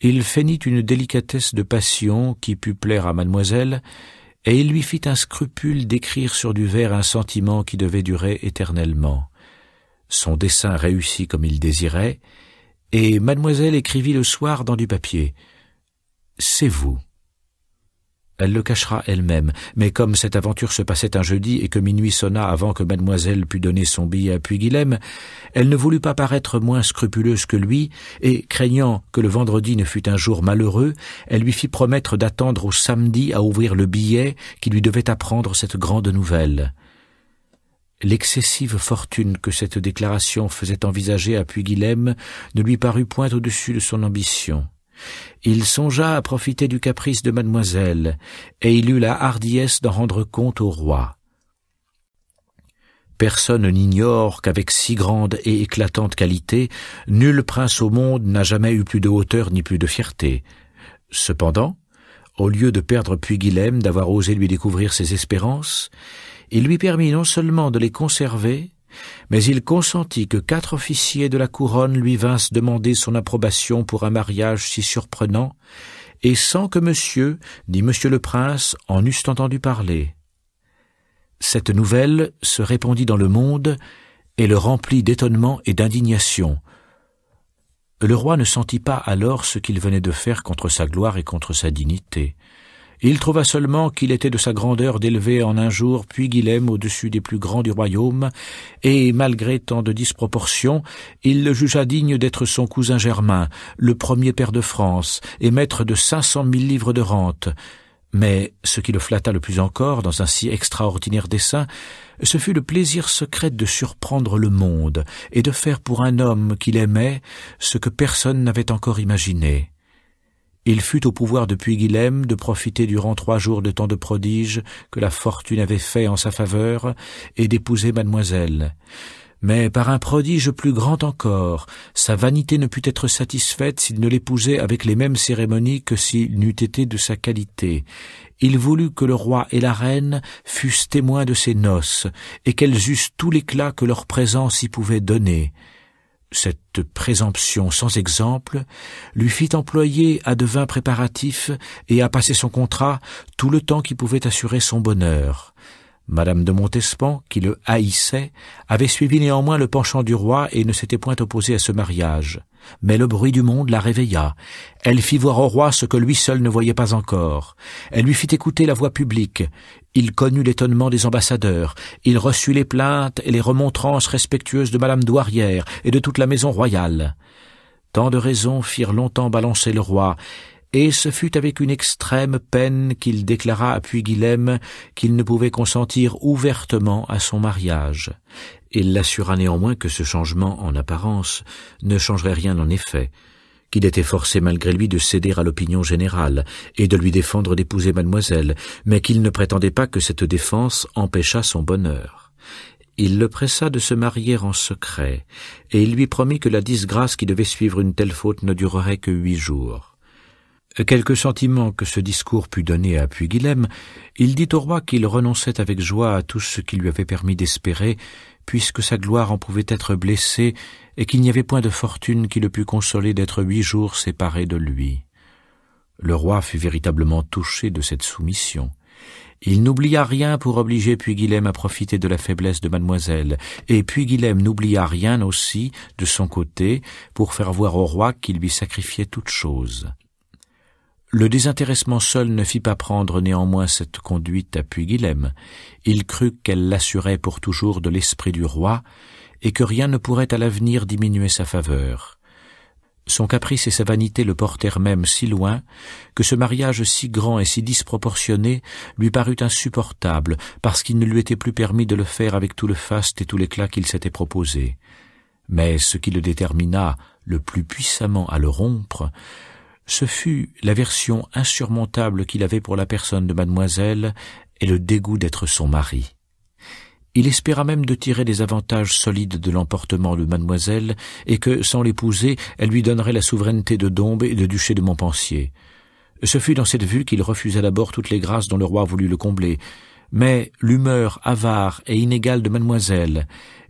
il feignit une délicatesse de passion qui put plaire à mademoiselle, et il lui fit un scrupule d'écrire sur du verre un sentiment qui devait durer éternellement. Son dessein réussit comme il désirait, et mademoiselle écrivit le soir dans du papier. C'est vous. Elle le cachera elle-même, mais comme cette aventure se passait un jeudi et que minuit sonna avant que mademoiselle pût donner son billet à Puy-Guilhem, elle ne voulut pas paraître moins scrupuleuse que lui, et, craignant que le vendredi ne fût un jour malheureux, elle lui fit promettre d'attendre au samedi à ouvrir le billet qui lui devait apprendre cette grande nouvelle. L'excessive fortune que cette déclaration faisait envisager à Puy-Guilhem ne lui parut point au-dessus de son ambition. Il songea à profiter du caprice de mademoiselle, et il eut la hardiesse d'en rendre compte au roi. Personne n'ignore qu'avec si grande et éclatante qualité, nul prince au monde n'a jamais eu plus de hauteur ni plus de fierté. Cependant, au lieu de perdre puis guilhem d'avoir osé lui découvrir ses espérances, il lui permit non seulement de les conserver, mais il consentit que quatre officiers de la couronne lui vinssent demander son approbation pour un mariage si surprenant, et sans que monsieur ni monsieur le prince en eussent entendu parler. Cette nouvelle se répandit dans le monde et le remplit d'étonnement et d'indignation. Le roi ne sentit pas alors ce qu'il venait de faire contre sa gloire et contre sa dignité il trouva seulement qu'il était de sa grandeur d'élever en un jour puis Guilhem au-dessus des plus grands du royaume, et, malgré tant de disproportions, il le jugea digne d'être son cousin Germain, le premier père de France, et maître de cinq cent mille livres de rente. Mais ce qui le flatta le plus encore dans un si extraordinaire dessein, ce fut le plaisir secret de surprendre le monde et de faire pour un homme qu'il aimait ce que personne n'avait encore imaginé. Il fut au pouvoir depuis Guilhem de profiter durant trois jours de tant de prodiges que la fortune avait fait en sa faveur et d'épouser mademoiselle. Mais par un prodige plus grand encore, sa vanité ne put être satisfaite s'il ne l'épousait avec les mêmes cérémonies que s'il n'eût été de sa qualité. Il voulut que le roi et la reine fussent témoins de ses noces, et qu'elles eussent tout l'éclat que leur présence y pouvait donner. Cette présomption sans exemple lui fit employer à de vains préparatifs et à passer son contrat tout le temps qui pouvait assurer son bonheur, Madame de Montespan, qui le haïssait, avait suivi néanmoins le penchant du roi et ne s'était point opposée à ce mariage. Mais le bruit du monde la réveilla. Elle fit voir au roi ce que lui seul ne voyait pas encore. Elle lui fit écouter la voix publique. Il connut l'étonnement des ambassadeurs. Il reçut les plaintes et les remontrances respectueuses de Madame Douairière et de toute la maison royale. Tant de raisons firent longtemps balancer le roi, et ce fut avec une extrême peine qu'il déclara à Puy-Guilhem qu'il ne pouvait consentir ouvertement à son mariage. Il l'assura néanmoins que ce changement en apparence ne changerait rien en effet, qu'il était forcé malgré lui de céder à l'opinion générale et de lui défendre d'épouser mademoiselle, mais qu'il ne prétendait pas que cette défense empêchât son bonheur. Il le pressa de se marier en secret, et il lui promit que la disgrâce qui devait suivre une telle faute ne durerait que huit jours. Quelques sentiments que ce discours put donner à Puy-Guilhem, il dit au roi qu'il renonçait avec joie à tout ce qui lui avait permis d'espérer, puisque sa gloire en pouvait être blessée et qu'il n'y avait point de fortune qui le pût consoler d'être huit jours séparé de lui. Le roi fut véritablement touché de cette soumission. Il n'oublia rien pour obliger Puy-Guilhem à profiter de la faiblesse de mademoiselle, et Puy-Guilhem n'oublia rien aussi, de son côté, pour faire voir au roi qu'il lui sacrifiait toute chose. Le désintéressement seul ne fit pas prendre néanmoins cette conduite à Puy-Guilhem. Il crut qu'elle l'assurait pour toujours de l'esprit du roi, et que rien ne pourrait à l'avenir diminuer sa faveur. Son caprice et sa vanité le portèrent même si loin que ce mariage si grand et si disproportionné lui parut insupportable parce qu'il ne lui était plus permis de le faire avec tout le faste et tout l'éclat qu'il s'était proposé. Mais ce qui le détermina le plus puissamment à le rompre, ce fut la version insurmontable qu'il avait pour la personne de mademoiselle et le dégoût d'être son mari. Il espéra même de tirer des avantages solides de l'emportement de mademoiselle et que, sans l'épouser, elle lui donnerait la souveraineté de Dombe et de duché de Montpensier. Ce fut dans cette vue qu'il refusa d'abord toutes les grâces dont le roi voulut le combler. Mais l'humeur avare et inégale de mademoiselle,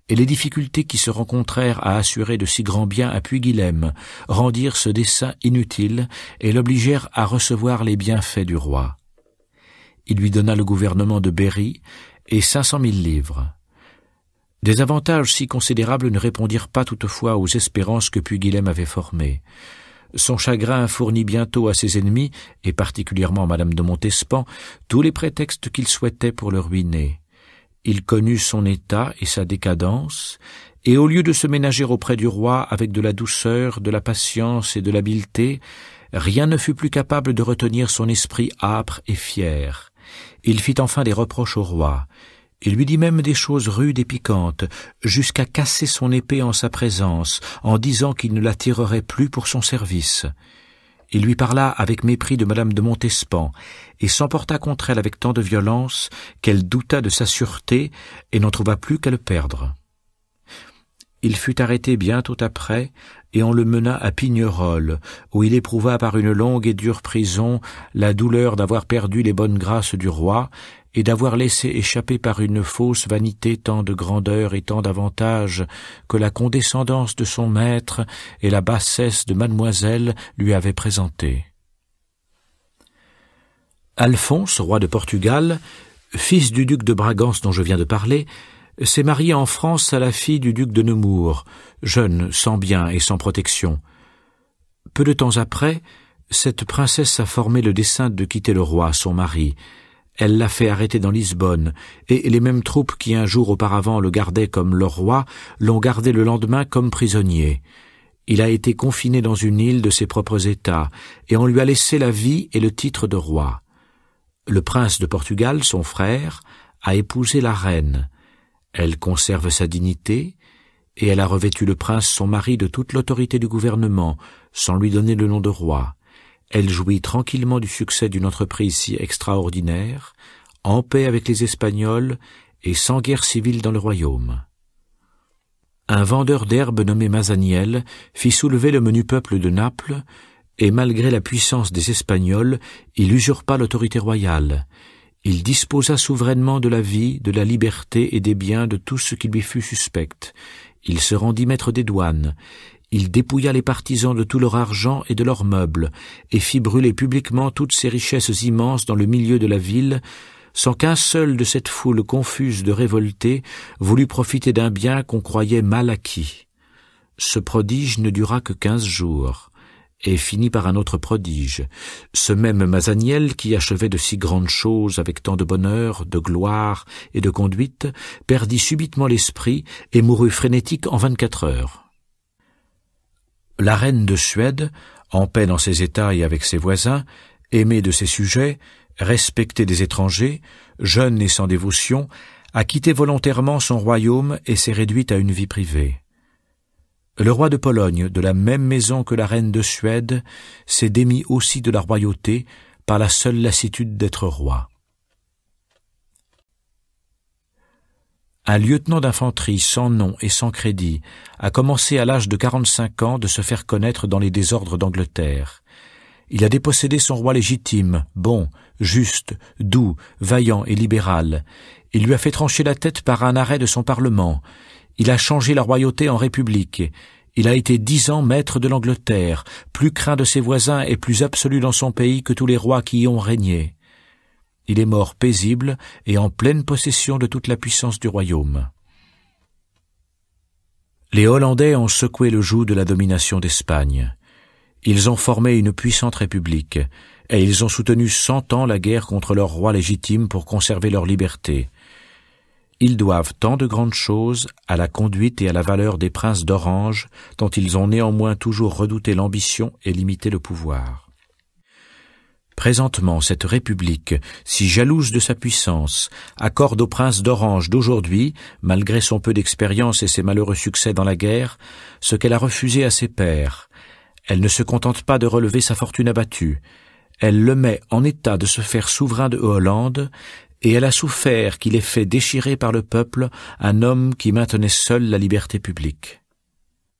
et les difficultés qui se rencontrèrent à assurer de si grands biens à Puy-Guilhem rendirent ce dessein inutile et l'obligèrent à recevoir les bienfaits du roi. Il lui donna le gouvernement de Berry et cinq cent mille livres. Des avantages si considérables ne répondirent pas toutefois aux espérances que Puy-Guilhem avait formées. Son chagrin fournit bientôt à ses ennemis, et particulièrement à Madame de Montespan, tous les prétextes qu'il souhaitait pour le ruiner. Il connut son état et sa décadence, et au lieu de se ménager auprès du roi avec de la douceur, de la patience et de l'habileté, rien ne fut plus capable de retenir son esprit âpre et fier. Il fit enfin des reproches au roi. Il lui dit même des choses rudes et piquantes, jusqu'à casser son épée en sa présence, en disant qu'il ne la tirerait plus pour son service. Il lui parla avec mépris de madame de Montespan, et s'emporta contre elle avec tant de violence qu'elle douta de sa sûreté et n'en trouva plus qu'à le perdre. Il fut arrêté bientôt après, et on le mena à Pignerol, où il éprouva par une longue et dure prison la douleur d'avoir perdu les bonnes grâces du roi, et d'avoir laissé échapper par une fausse vanité tant de grandeur et tant d'avantages que la condescendance de son maître et la bassesse de mademoiselle lui avaient présentés. Alphonse, roi de Portugal, fils du duc de Bragance dont je viens de parler, s'est marié en France à la fille du duc de Nemours, jeune, sans bien et sans protection. Peu de temps après, cette princesse a formé le dessein de quitter le roi, son mari. Elle l'a fait arrêter dans Lisbonne, et les mêmes troupes qui un jour auparavant le gardaient comme leur roi l'ont gardé le lendemain comme prisonnier. Il a été confiné dans une île de ses propres États, et on lui a laissé la vie et le titre de roi. Le prince de Portugal, son frère, a épousé la reine. Elle conserve sa dignité, et elle a revêtu le prince son mari de toute l'autorité du gouvernement, sans lui donner le nom de roi. Elle jouit tranquillement du succès d'une entreprise si extraordinaire, en paix avec les Espagnols et sans guerre civile dans le royaume. Un vendeur d'herbes nommé Mazaniel fit soulever le menu peuple de Naples, et malgré la puissance des Espagnols, il usurpa l'autorité royale. Il disposa souverainement de la vie, de la liberté et des biens de tout ce qui lui fut suspect. Il se rendit maître des douanes. Il dépouilla les partisans de tout leur argent et de leurs meubles, et fit brûler publiquement toutes ces richesses immenses dans le milieu de la ville, sans qu'un seul de cette foule confuse de révoltés voulût profiter d'un bien qu'on croyait mal acquis. Ce prodige ne dura que quinze jours et finit par un autre prodige, ce même Mazaniel qui achevait de si grandes choses avec tant de bonheur, de gloire et de conduite, perdit subitement l'esprit et mourut frénétique en vingt-quatre heures. La reine de Suède, en paix dans ses États et avec ses voisins, aimée de ses sujets, respectée des étrangers, jeune et sans dévotion, a quitté volontairement son royaume et s'est réduite à une vie privée. Le roi de Pologne, de la même maison que la reine de Suède, s'est démis aussi de la royauté par la seule lassitude d'être roi. Un lieutenant d'infanterie sans nom et sans crédit a commencé à l'âge de 45 ans de se faire connaître dans les désordres d'Angleterre. Il a dépossédé son roi légitime, bon, juste, doux, vaillant et libéral, Il lui a fait trancher la tête par un arrêt de son parlement, il a changé la royauté en république. Il a été dix ans maître de l'Angleterre, plus craint de ses voisins et plus absolu dans son pays que tous les rois qui y ont régné. Il est mort paisible et en pleine possession de toute la puissance du royaume. Les Hollandais ont secoué le joug de la domination d'Espagne. Ils ont formé une puissante république, et ils ont soutenu cent ans la guerre contre leur roi légitime pour conserver leur liberté. Ils doivent tant de grandes choses à la conduite et à la valeur des princes d'Orange, dont ils ont néanmoins toujours redouté l'ambition et limité le pouvoir. Présentement, cette République, si jalouse de sa puissance, accorde au prince d'Orange d'aujourd'hui, malgré son peu d'expérience et ses malheureux succès dans la guerre, ce qu'elle a refusé à ses pères. Elle ne se contente pas de relever sa fortune abattue. Elle le met en état de se faire souverain de Hollande, et elle a souffert qu'il ait fait déchirer par le peuple un homme qui maintenait seul la liberté publique.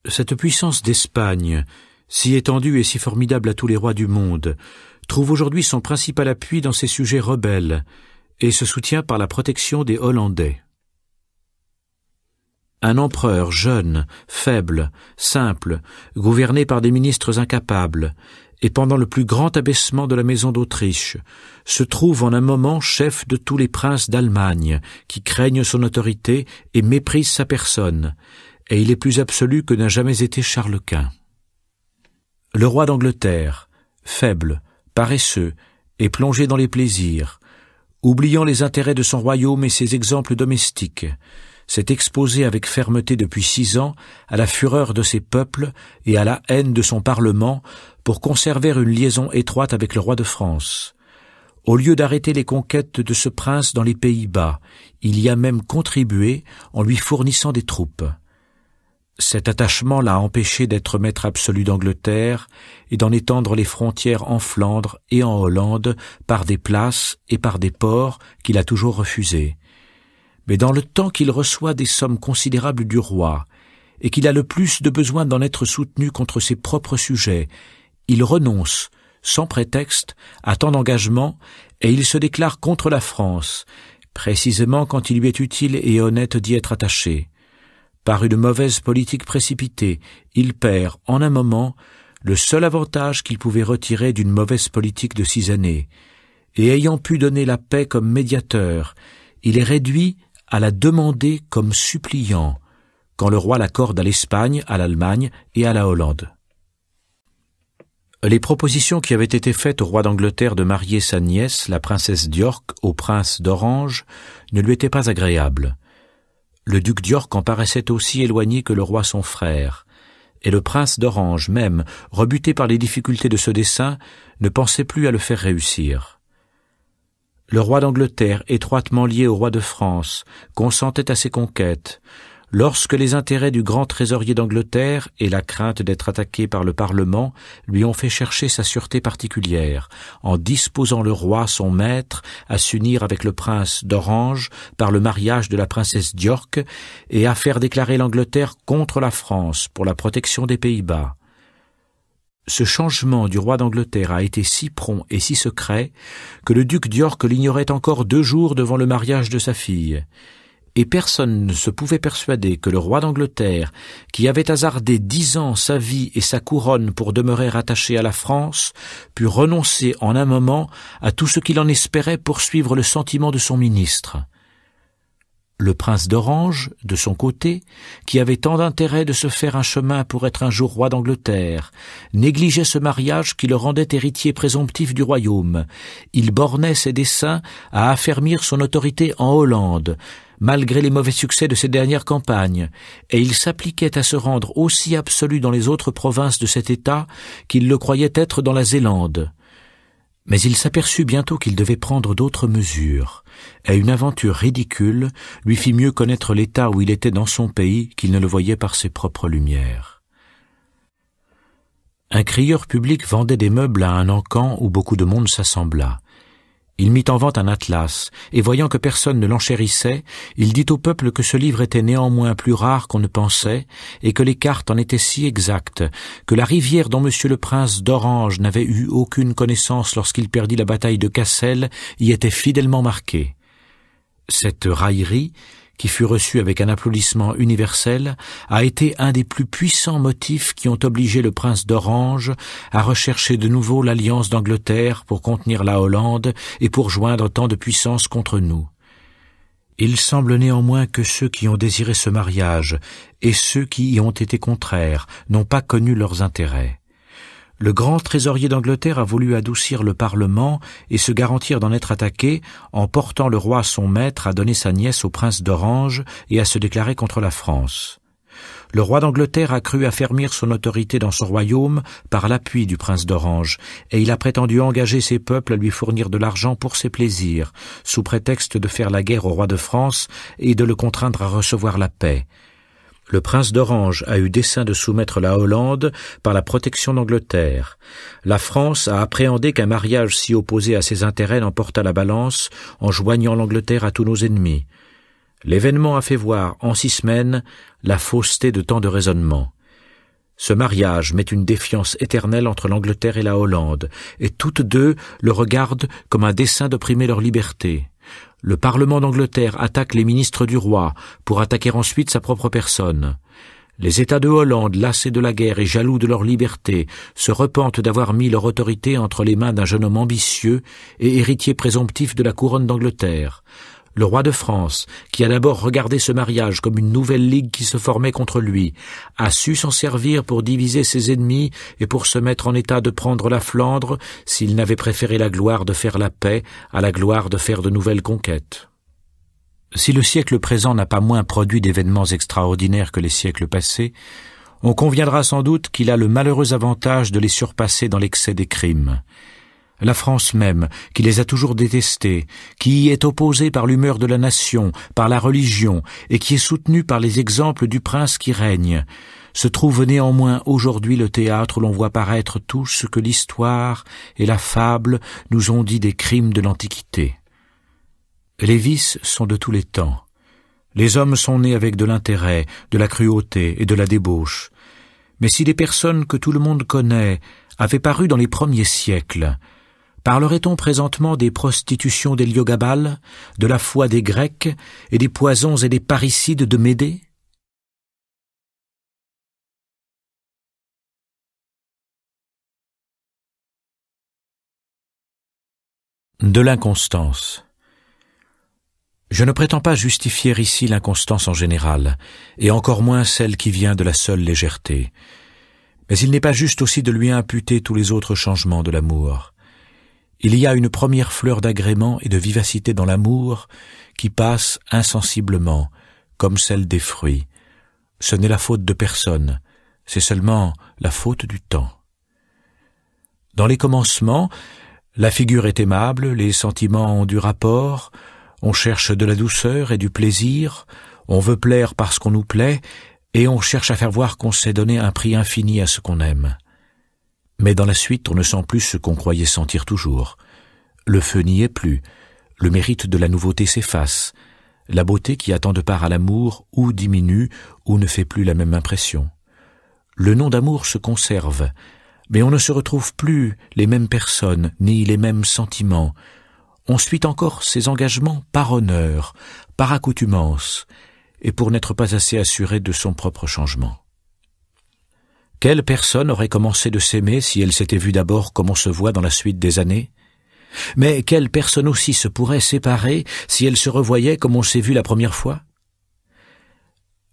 Cette puissance d'Espagne, si étendue et si formidable à tous les rois du monde, trouve aujourd'hui son principal appui dans ses sujets rebelles, et se soutient par la protection des Hollandais. Un empereur jeune, faible, simple, gouverné par des ministres incapables, et pendant le plus grand abaissement de la maison d'Autriche, se trouve en un moment chef de tous les princes d'Allemagne, qui craignent son autorité et méprisent sa personne, et il est plus absolu que n'a jamais été Charles Quint. Le roi d'Angleterre, faible, paresseux, et plongé dans les plaisirs, oubliant les intérêts de son royaume et ses exemples domestiques, s'est exposé avec fermeté depuis six ans à la fureur de ses peuples et à la haine de son Parlement pour conserver une liaison étroite avec le roi de France, au lieu d'arrêter les conquêtes de ce prince dans les Pays-Bas, il y a même contribué en lui fournissant des troupes. Cet attachement l'a empêché d'être maître absolu d'Angleterre et d'en étendre les frontières en Flandre et en Hollande par des places et par des ports qu'il a toujours refusés. Mais dans le temps qu'il reçoit des sommes considérables du roi, et qu'il a le plus de besoin d'en être soutenu contre ses propres sujets, il renonce, sans prétexte, à tant d'engagement, et il se déclare contre la France, précisément quand il lui est utile et honnête d'y être attaché. Par une mauvaise politique précipitée, il perd, en un moment, le seul avantage qu'il pouvait retirer d'une mauvaise politique de six années, et ayant pu donner la paix comme médiateur, il est réduit à la demander comme suppliant, quand le roi l'accorde à l'Espagne, à l'Allemagne et à la Hollande. Les propositions qui avaient été faites au roi d'Angleterre de marier sa nièce, la princesse d'York, au prince d'Orange, ne lui étaient pas agréables. Le duc d'York en paraissait aussi éloigné que le roi son frère, et le prince d'Orange même, rebuté par les difficultés de ce dessein, ne pensait plus à le faire réussir. Le roi d'Angleterre, étroitement lié au roi de France, consentait à ses conquêtes, Lorsque les intérêts du grand trésorier d'Angleterre et la crainte d'être attaqué par le Parlement lui ont fait chercher sa sûreté particulière, en disposant le roi, son maître, à s'unir avec le prince d'Orange par le mariage de la princesse d'York et à faire déclarer l'Angleterre contre la France pour la protection des Pays-Bas. Ce changement du roi d'Angleterre a été si prompt et si secret que le duc d'York l'ignorait encore deux jours devant le mariage de sa fille et personne ne se pouvait persuader que le roi d'Angleterre, qui avait hasardé dix ans sa vie et sa couronne pour demeurer attaché à la France, pût renoncer en un moment à tout ce qu'il en espérait pour suivre le sentiment de son ministre. Le prince d'Orange, de son côté, qui avait tant d'intérêt de se faire un chemin pour être un jour roi d'Angleterre, négligeait ce mariage qui le rendait héritier présomptif du royaume. Il bornait ses desseins à affermir son autorité en Hollande, malgré les mauvais succès de ses dernières campagnes, et il s'appliquait à se rendre aussi absolu dans les autres provinces de cet État qu'il le croyait être dans la Zélande mais il s'aperçut bientôt qu'il devait prendre d'autres mesures, et une aventure ridicule lui fit mieux connaître l'état où il était dans son pays qu'il ne le voyait par ses propres lumières. Un crieur public vendait des meubles à un encan où beaucoup de monde s'assembla. Il mit en vente un atlas, et voyant que personne ne l'enchérissait, il dit au peuple que ce livre était néanmoins plus rare qu'on ne pensait, et que les cartes en étaient si exactes, que la rivière dont Monsieur le Prince d'Orange n'avait eu aucune connaissance lorsqu'il perdit la bataille de Cassel y était fidèlement marquée. Cette raillerie, qui fut reçu avec un applaudissement universel, a été un des plus puissants motifs qui ont obligé le prince d'Orange à rechercher de nouveau l'alliance d'Angleterre pour contenir la Hollande et pour joindre tant de puissances contre nous. Il semble néanmoins que ceux qui ont désiré ce mariage et ceux qui y ont été contraires n'ont pas connu leurs intérêts. Le grand trésorier d'Angleterre a voulu adoucir le Parlement et se garantir d'en être attaqué en portant le roi son maître à donner sa nièce au prince d'Orange et à se déclarer contre la France. Le roi d'Angleterre a cru affermir son autorité dans son royaume par l'appui du prince d'Orange, et il a prétendu engager ses peuples à lui fournir de l'argent pour ses plaisirs, sous prétexte de faire la guerre au roi de France et de le contraindre à recevoir la paix. Le prince d'Orange a eu dessein de soumettre la Hollande par la protection d'Angleterre. La France a appréhendé qu'un mariage si opposé à ses intérêts n'emporta la balance en joignant l'Angleterre à tous nos ennemis. L'événement a fait voir, en six semaines, la fausseté de tant de raisonnements. Ce mariage met une défiance éternelle entre l'Angleterre et la Hollande, et toutes deux le regardent comme un dessein d'opprimer leur liberté. Le Parlement d'Angleterre attaque les ministres du roi pour attaquer ensuite sa propre personne. Les États de Hollande, lassés de la guerre et jaloux de leur liberté, se repentent d'avoir mis leur autorité entre les mains d'un jeune homme ambitieux et héritier présomptif de la couronne d'Angleterre. Le roi de France, qui a d'abord regardé ce mariage comme une nouvelle ligue qui se formait contre lui, a su s'en servir pour diviser ses ennemis et pour se mettre en état de prendre la Flandre s'il n'avait préféré la gloire de faire la paix à la gloire de faire de nouvelles conquêtes. Si le siècle présent n'a pas moins produit d'événements extraordinaires que les siècles passés, on conviendra sans doute qu'il a le malheureux avantage de les surpasser dans l'excès des crimes la France même, qui les a toujours détestés, qui y est opposée par l'humeur de la nation, par la religion, et qui est soutenue par les exemples du prince qui règne, se trouve néanmoins aujourd'hui le théâtre où l'on voit paraître tout ce que l'histoire et la fable nous ont dit des crimes de l'Antiquité. Les vices sont de tous les temps. Les hommes sont nés avec de l'intérêt, de la cruauté et de la débauche. Mais si les personnes que tout le monde connaît avaient paru dans les premiers siècles, Parlerait-on présentement des prostitutions des Lyogabales, de la foi des Grecs et des poisons et des parricides de Médée De l'inconstance. Je ne prétends pas justifier ici l'inconstance en général, et encore moins celle qui vient de la seule légèreté. Mais il n'est pas juste aussi de lui imputer tous les autres changements de l'amour. Il y a une première fleur d'agrément et de vivacité dans l'amour qui passe insensiblement, comme celle des fruits. Ce n'est la faute de personne, c'est seulement la faute du temps. Dans les commencements, la figure est aimable, les sentiments ont du rapport, on cherche de la douceur et du plaisir, on veut plaire parce qu'on nous plaît, et on cherche à faire voir qu'on s'est donné un prix infini à ce qu'on aime. Mais dans la suite, on ne sent plus ce qu'on croyait sentir toujours. Le feu n'y est plus, le mérite de la nouveauté s'efface, la beauté qui attend de part à l'amour ou diminue ou ne fait plus la même impression. Le nom d'amour se conserve, mais on ne se retrouve plus les mêmes personnes ni les mêmes sentiments. On suit encore ses engagements par honneur, par accoutumance, et pour n'être pas assez assuré de son propre changement. Quelle personne aurait commencé de s'aimer si elle s'était vue d'abord comme on se voit dans la suite des années Mais quelle personne aussi se pourrait séparer si elle se revoyait comme on s'est vu la première fois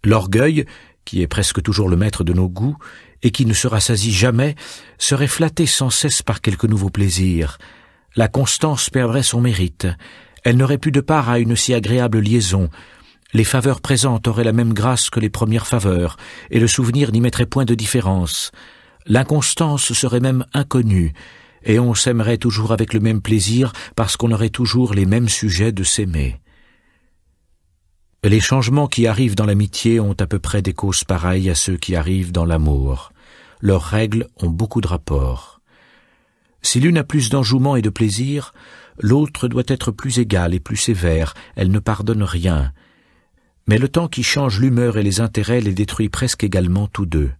L'orgueil, qui est presque toujours le maître de nos goûts, et qui ne se rassasie jamais, serait flatté sans cesse par quelque nouveau plaisir. La constance perdrait son mérite, elle n'aurait plus de part à une si agréable liaison, les faveurs présentes auraient la même grâce que les premières faveurs, et le souvenir n'y mettrait point de différence. L'inconstance serait même inconnue, et on s'aimerait toujours avec le même plaisir parce qu'on aurait toujours les mêmes sujets de s'aimer. Les changements qui arrivent dans l'amitié ont à peu près des causes pareilles à ceux qui arrivent dans l'amour. Leurs règles ont beaucoup de rapports. Si l'une a plus d'enjouement et de plaisir, l'autre doit être plus égale et plus sévère, elle ne pardonne rien, mais le temps qui change l'humeur et les intérêts les détruit presque également tous deux.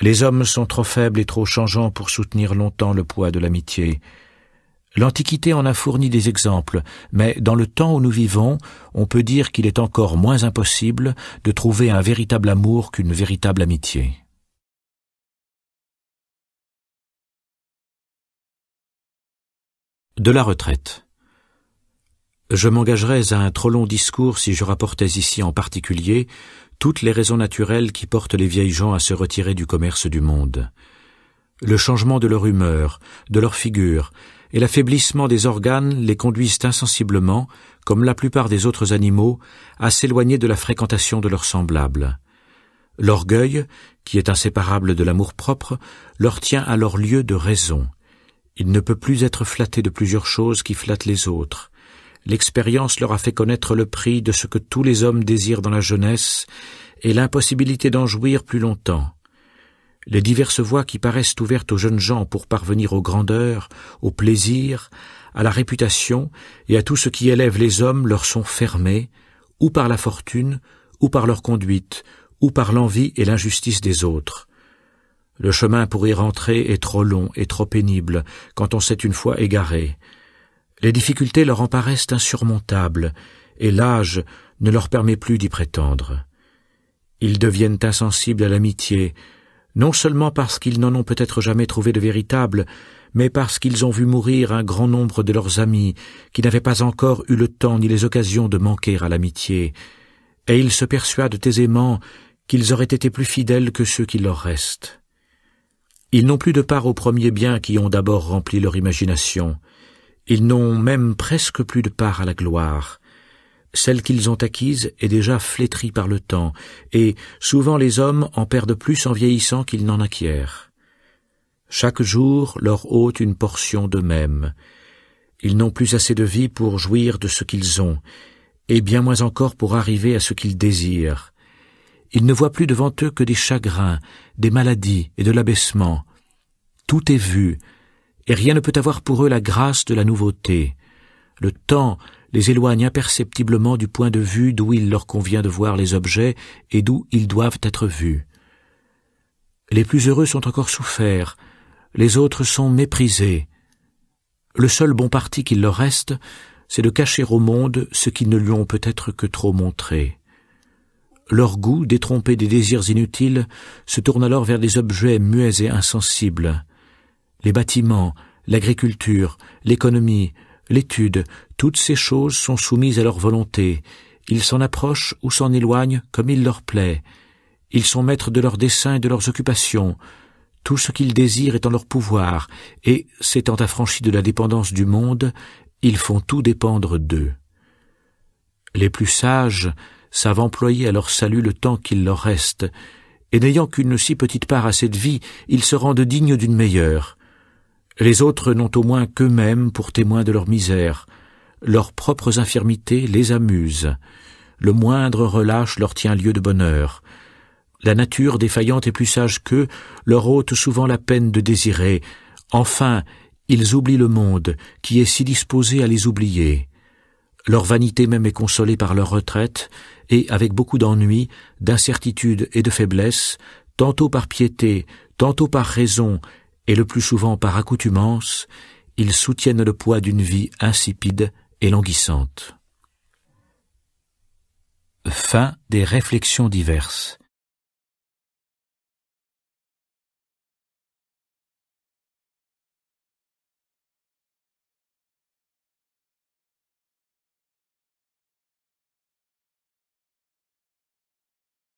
Les hommes sont trop faibles et trop changeants pour soutenir longtemps le poids de l'amitié. L'Antiquité en a fourni des exemples, mais dans le temps où nous vivons, on peut dire qu'il est encore moins impossible de trouver un véritable amour qu'une véritable amitié. De la retraite. Je m'engagerais à un trop long discours si je rapportais ici en particulier toutes les raisons naturelles qui portent les vieilles gens à se retirer du commerce du monde. Le changement de leur humeur, de leur figure, et l'affaiblissement des organes les conduisent insensiblement, comme la plupart des autres animaux, à s'éloigner de la fréquentation de leurs semblables. L'orgueil, qui est inséparable de l'amour-propre, leur tient à leur lieu de raison. Il ne peut plus être flatté de plusieurs choses qui flattent les autres. L'expérience leur a fait connaître le prix de ce que tous les hommes désirent dans la jeunesse et l'impossibilité d'en jouir plus longtemps. Les diverses voies qui paraissent ouvertes aux jeunes gens pour parvenir aux grandeurs, aux plaisirs, à la réputation et à tout ce qui élève les hommes leur sont fermées, ou par la fortune, ou par leur conduite, ou par l'envie et l'injustice des autres. Le chemin pour y rentrer est trop long et trop pénible quand on s'est une fois égaré. Les difficultés leur en paraissent insurmontables, et l'âge ne leur permet plus d'y prétendre. Ils deviennent insensibles à l'amitié, non seulement parce qu'ils n'en ont peut-être jamais trouvé de véritable, mais parce qu'ils ont vu mourir un grand nombre de leurs amis qui n'avaient pas encore eu le temps ni les occasions de manquer à l'amitié, et ils se persuadent aisément qu'ils auraient été plus fidèles que ceux qui leur restent. Ils n'ont plus de part aux premiers biens qui ont d'abord rempli leur imagination. Ils n'ont même presque plus de part à la gloire. Celle qu'ils ont acquise est déjà flétrie par le temps, et souvent les hommes en perdent plus en vieillissant qu'ils n'en acquièrent. Chaque jour leur ôte une portion d'eux-mêmes. Ils n'ont plus assez de vie pour jouir de ce qu'ils ont, et bien moins encore pour arriver à ce qu'ils désirent. Ils ne voient plus devant eux que des chagrins, des maladies et de l'abaissement. Tout est vu, et rien ne peut avoir pour eux la grâce de la nouveauté. Le temps les éloigne imperceptiblement du point de vue d'où il leur convient de voir les objets et d'où ils doivent être vus. Les plus heureux sont encore souffert, les autres sont méprisés. Le seul bon parti qu'il leur reste, c'est de cacher au monde ce qu'ils ne lui ont peut-être que trop montré. Leur goût, détrompé des désirs inutiles, se tourne alors vers des objets muets et insensibles. Les bâtiments, l'agriculture, l'économie, l'étude, toutes ces choses sont soumises à leur volonté. Ils s'en approchent ou s'en éloignent comme il leur plaît. Ils sont maîtres de leurs desseins et de leurs occupations. Tout ce qu'ils désirent est en leur pouvoir, et, s'étant affranchis de la dépendance du monde, ils font tout dépendre d'eux. Les plus sages savent employer à leur salut le temps qu'il leur reste, et n'ayant qu'une si petite part à cette vie, ils se rendent dignes d'une meilleure. Les autres n'ont au moins qu'eux-mêmes pour témoins de leur misère. Leurs propres infirmités les amusent. Le moindre relâche leur tient lieu de bonheur. La nature défaillante est plus sage qu'eux, leur ôte souvent la peine de désirer. Enfin, ils oublient le monde, qui est si disposé à les oublier. Leur vanité même est consolée par leur retraite, et avec beaucoup d'ennui, d'incertitude et de faiblesse, tantôt par piété, tantôt par raison, et le plus souvent par accoutumance, ils soutiennent le poids d'une vie insipide et languissante. Fin des réflexions diverses.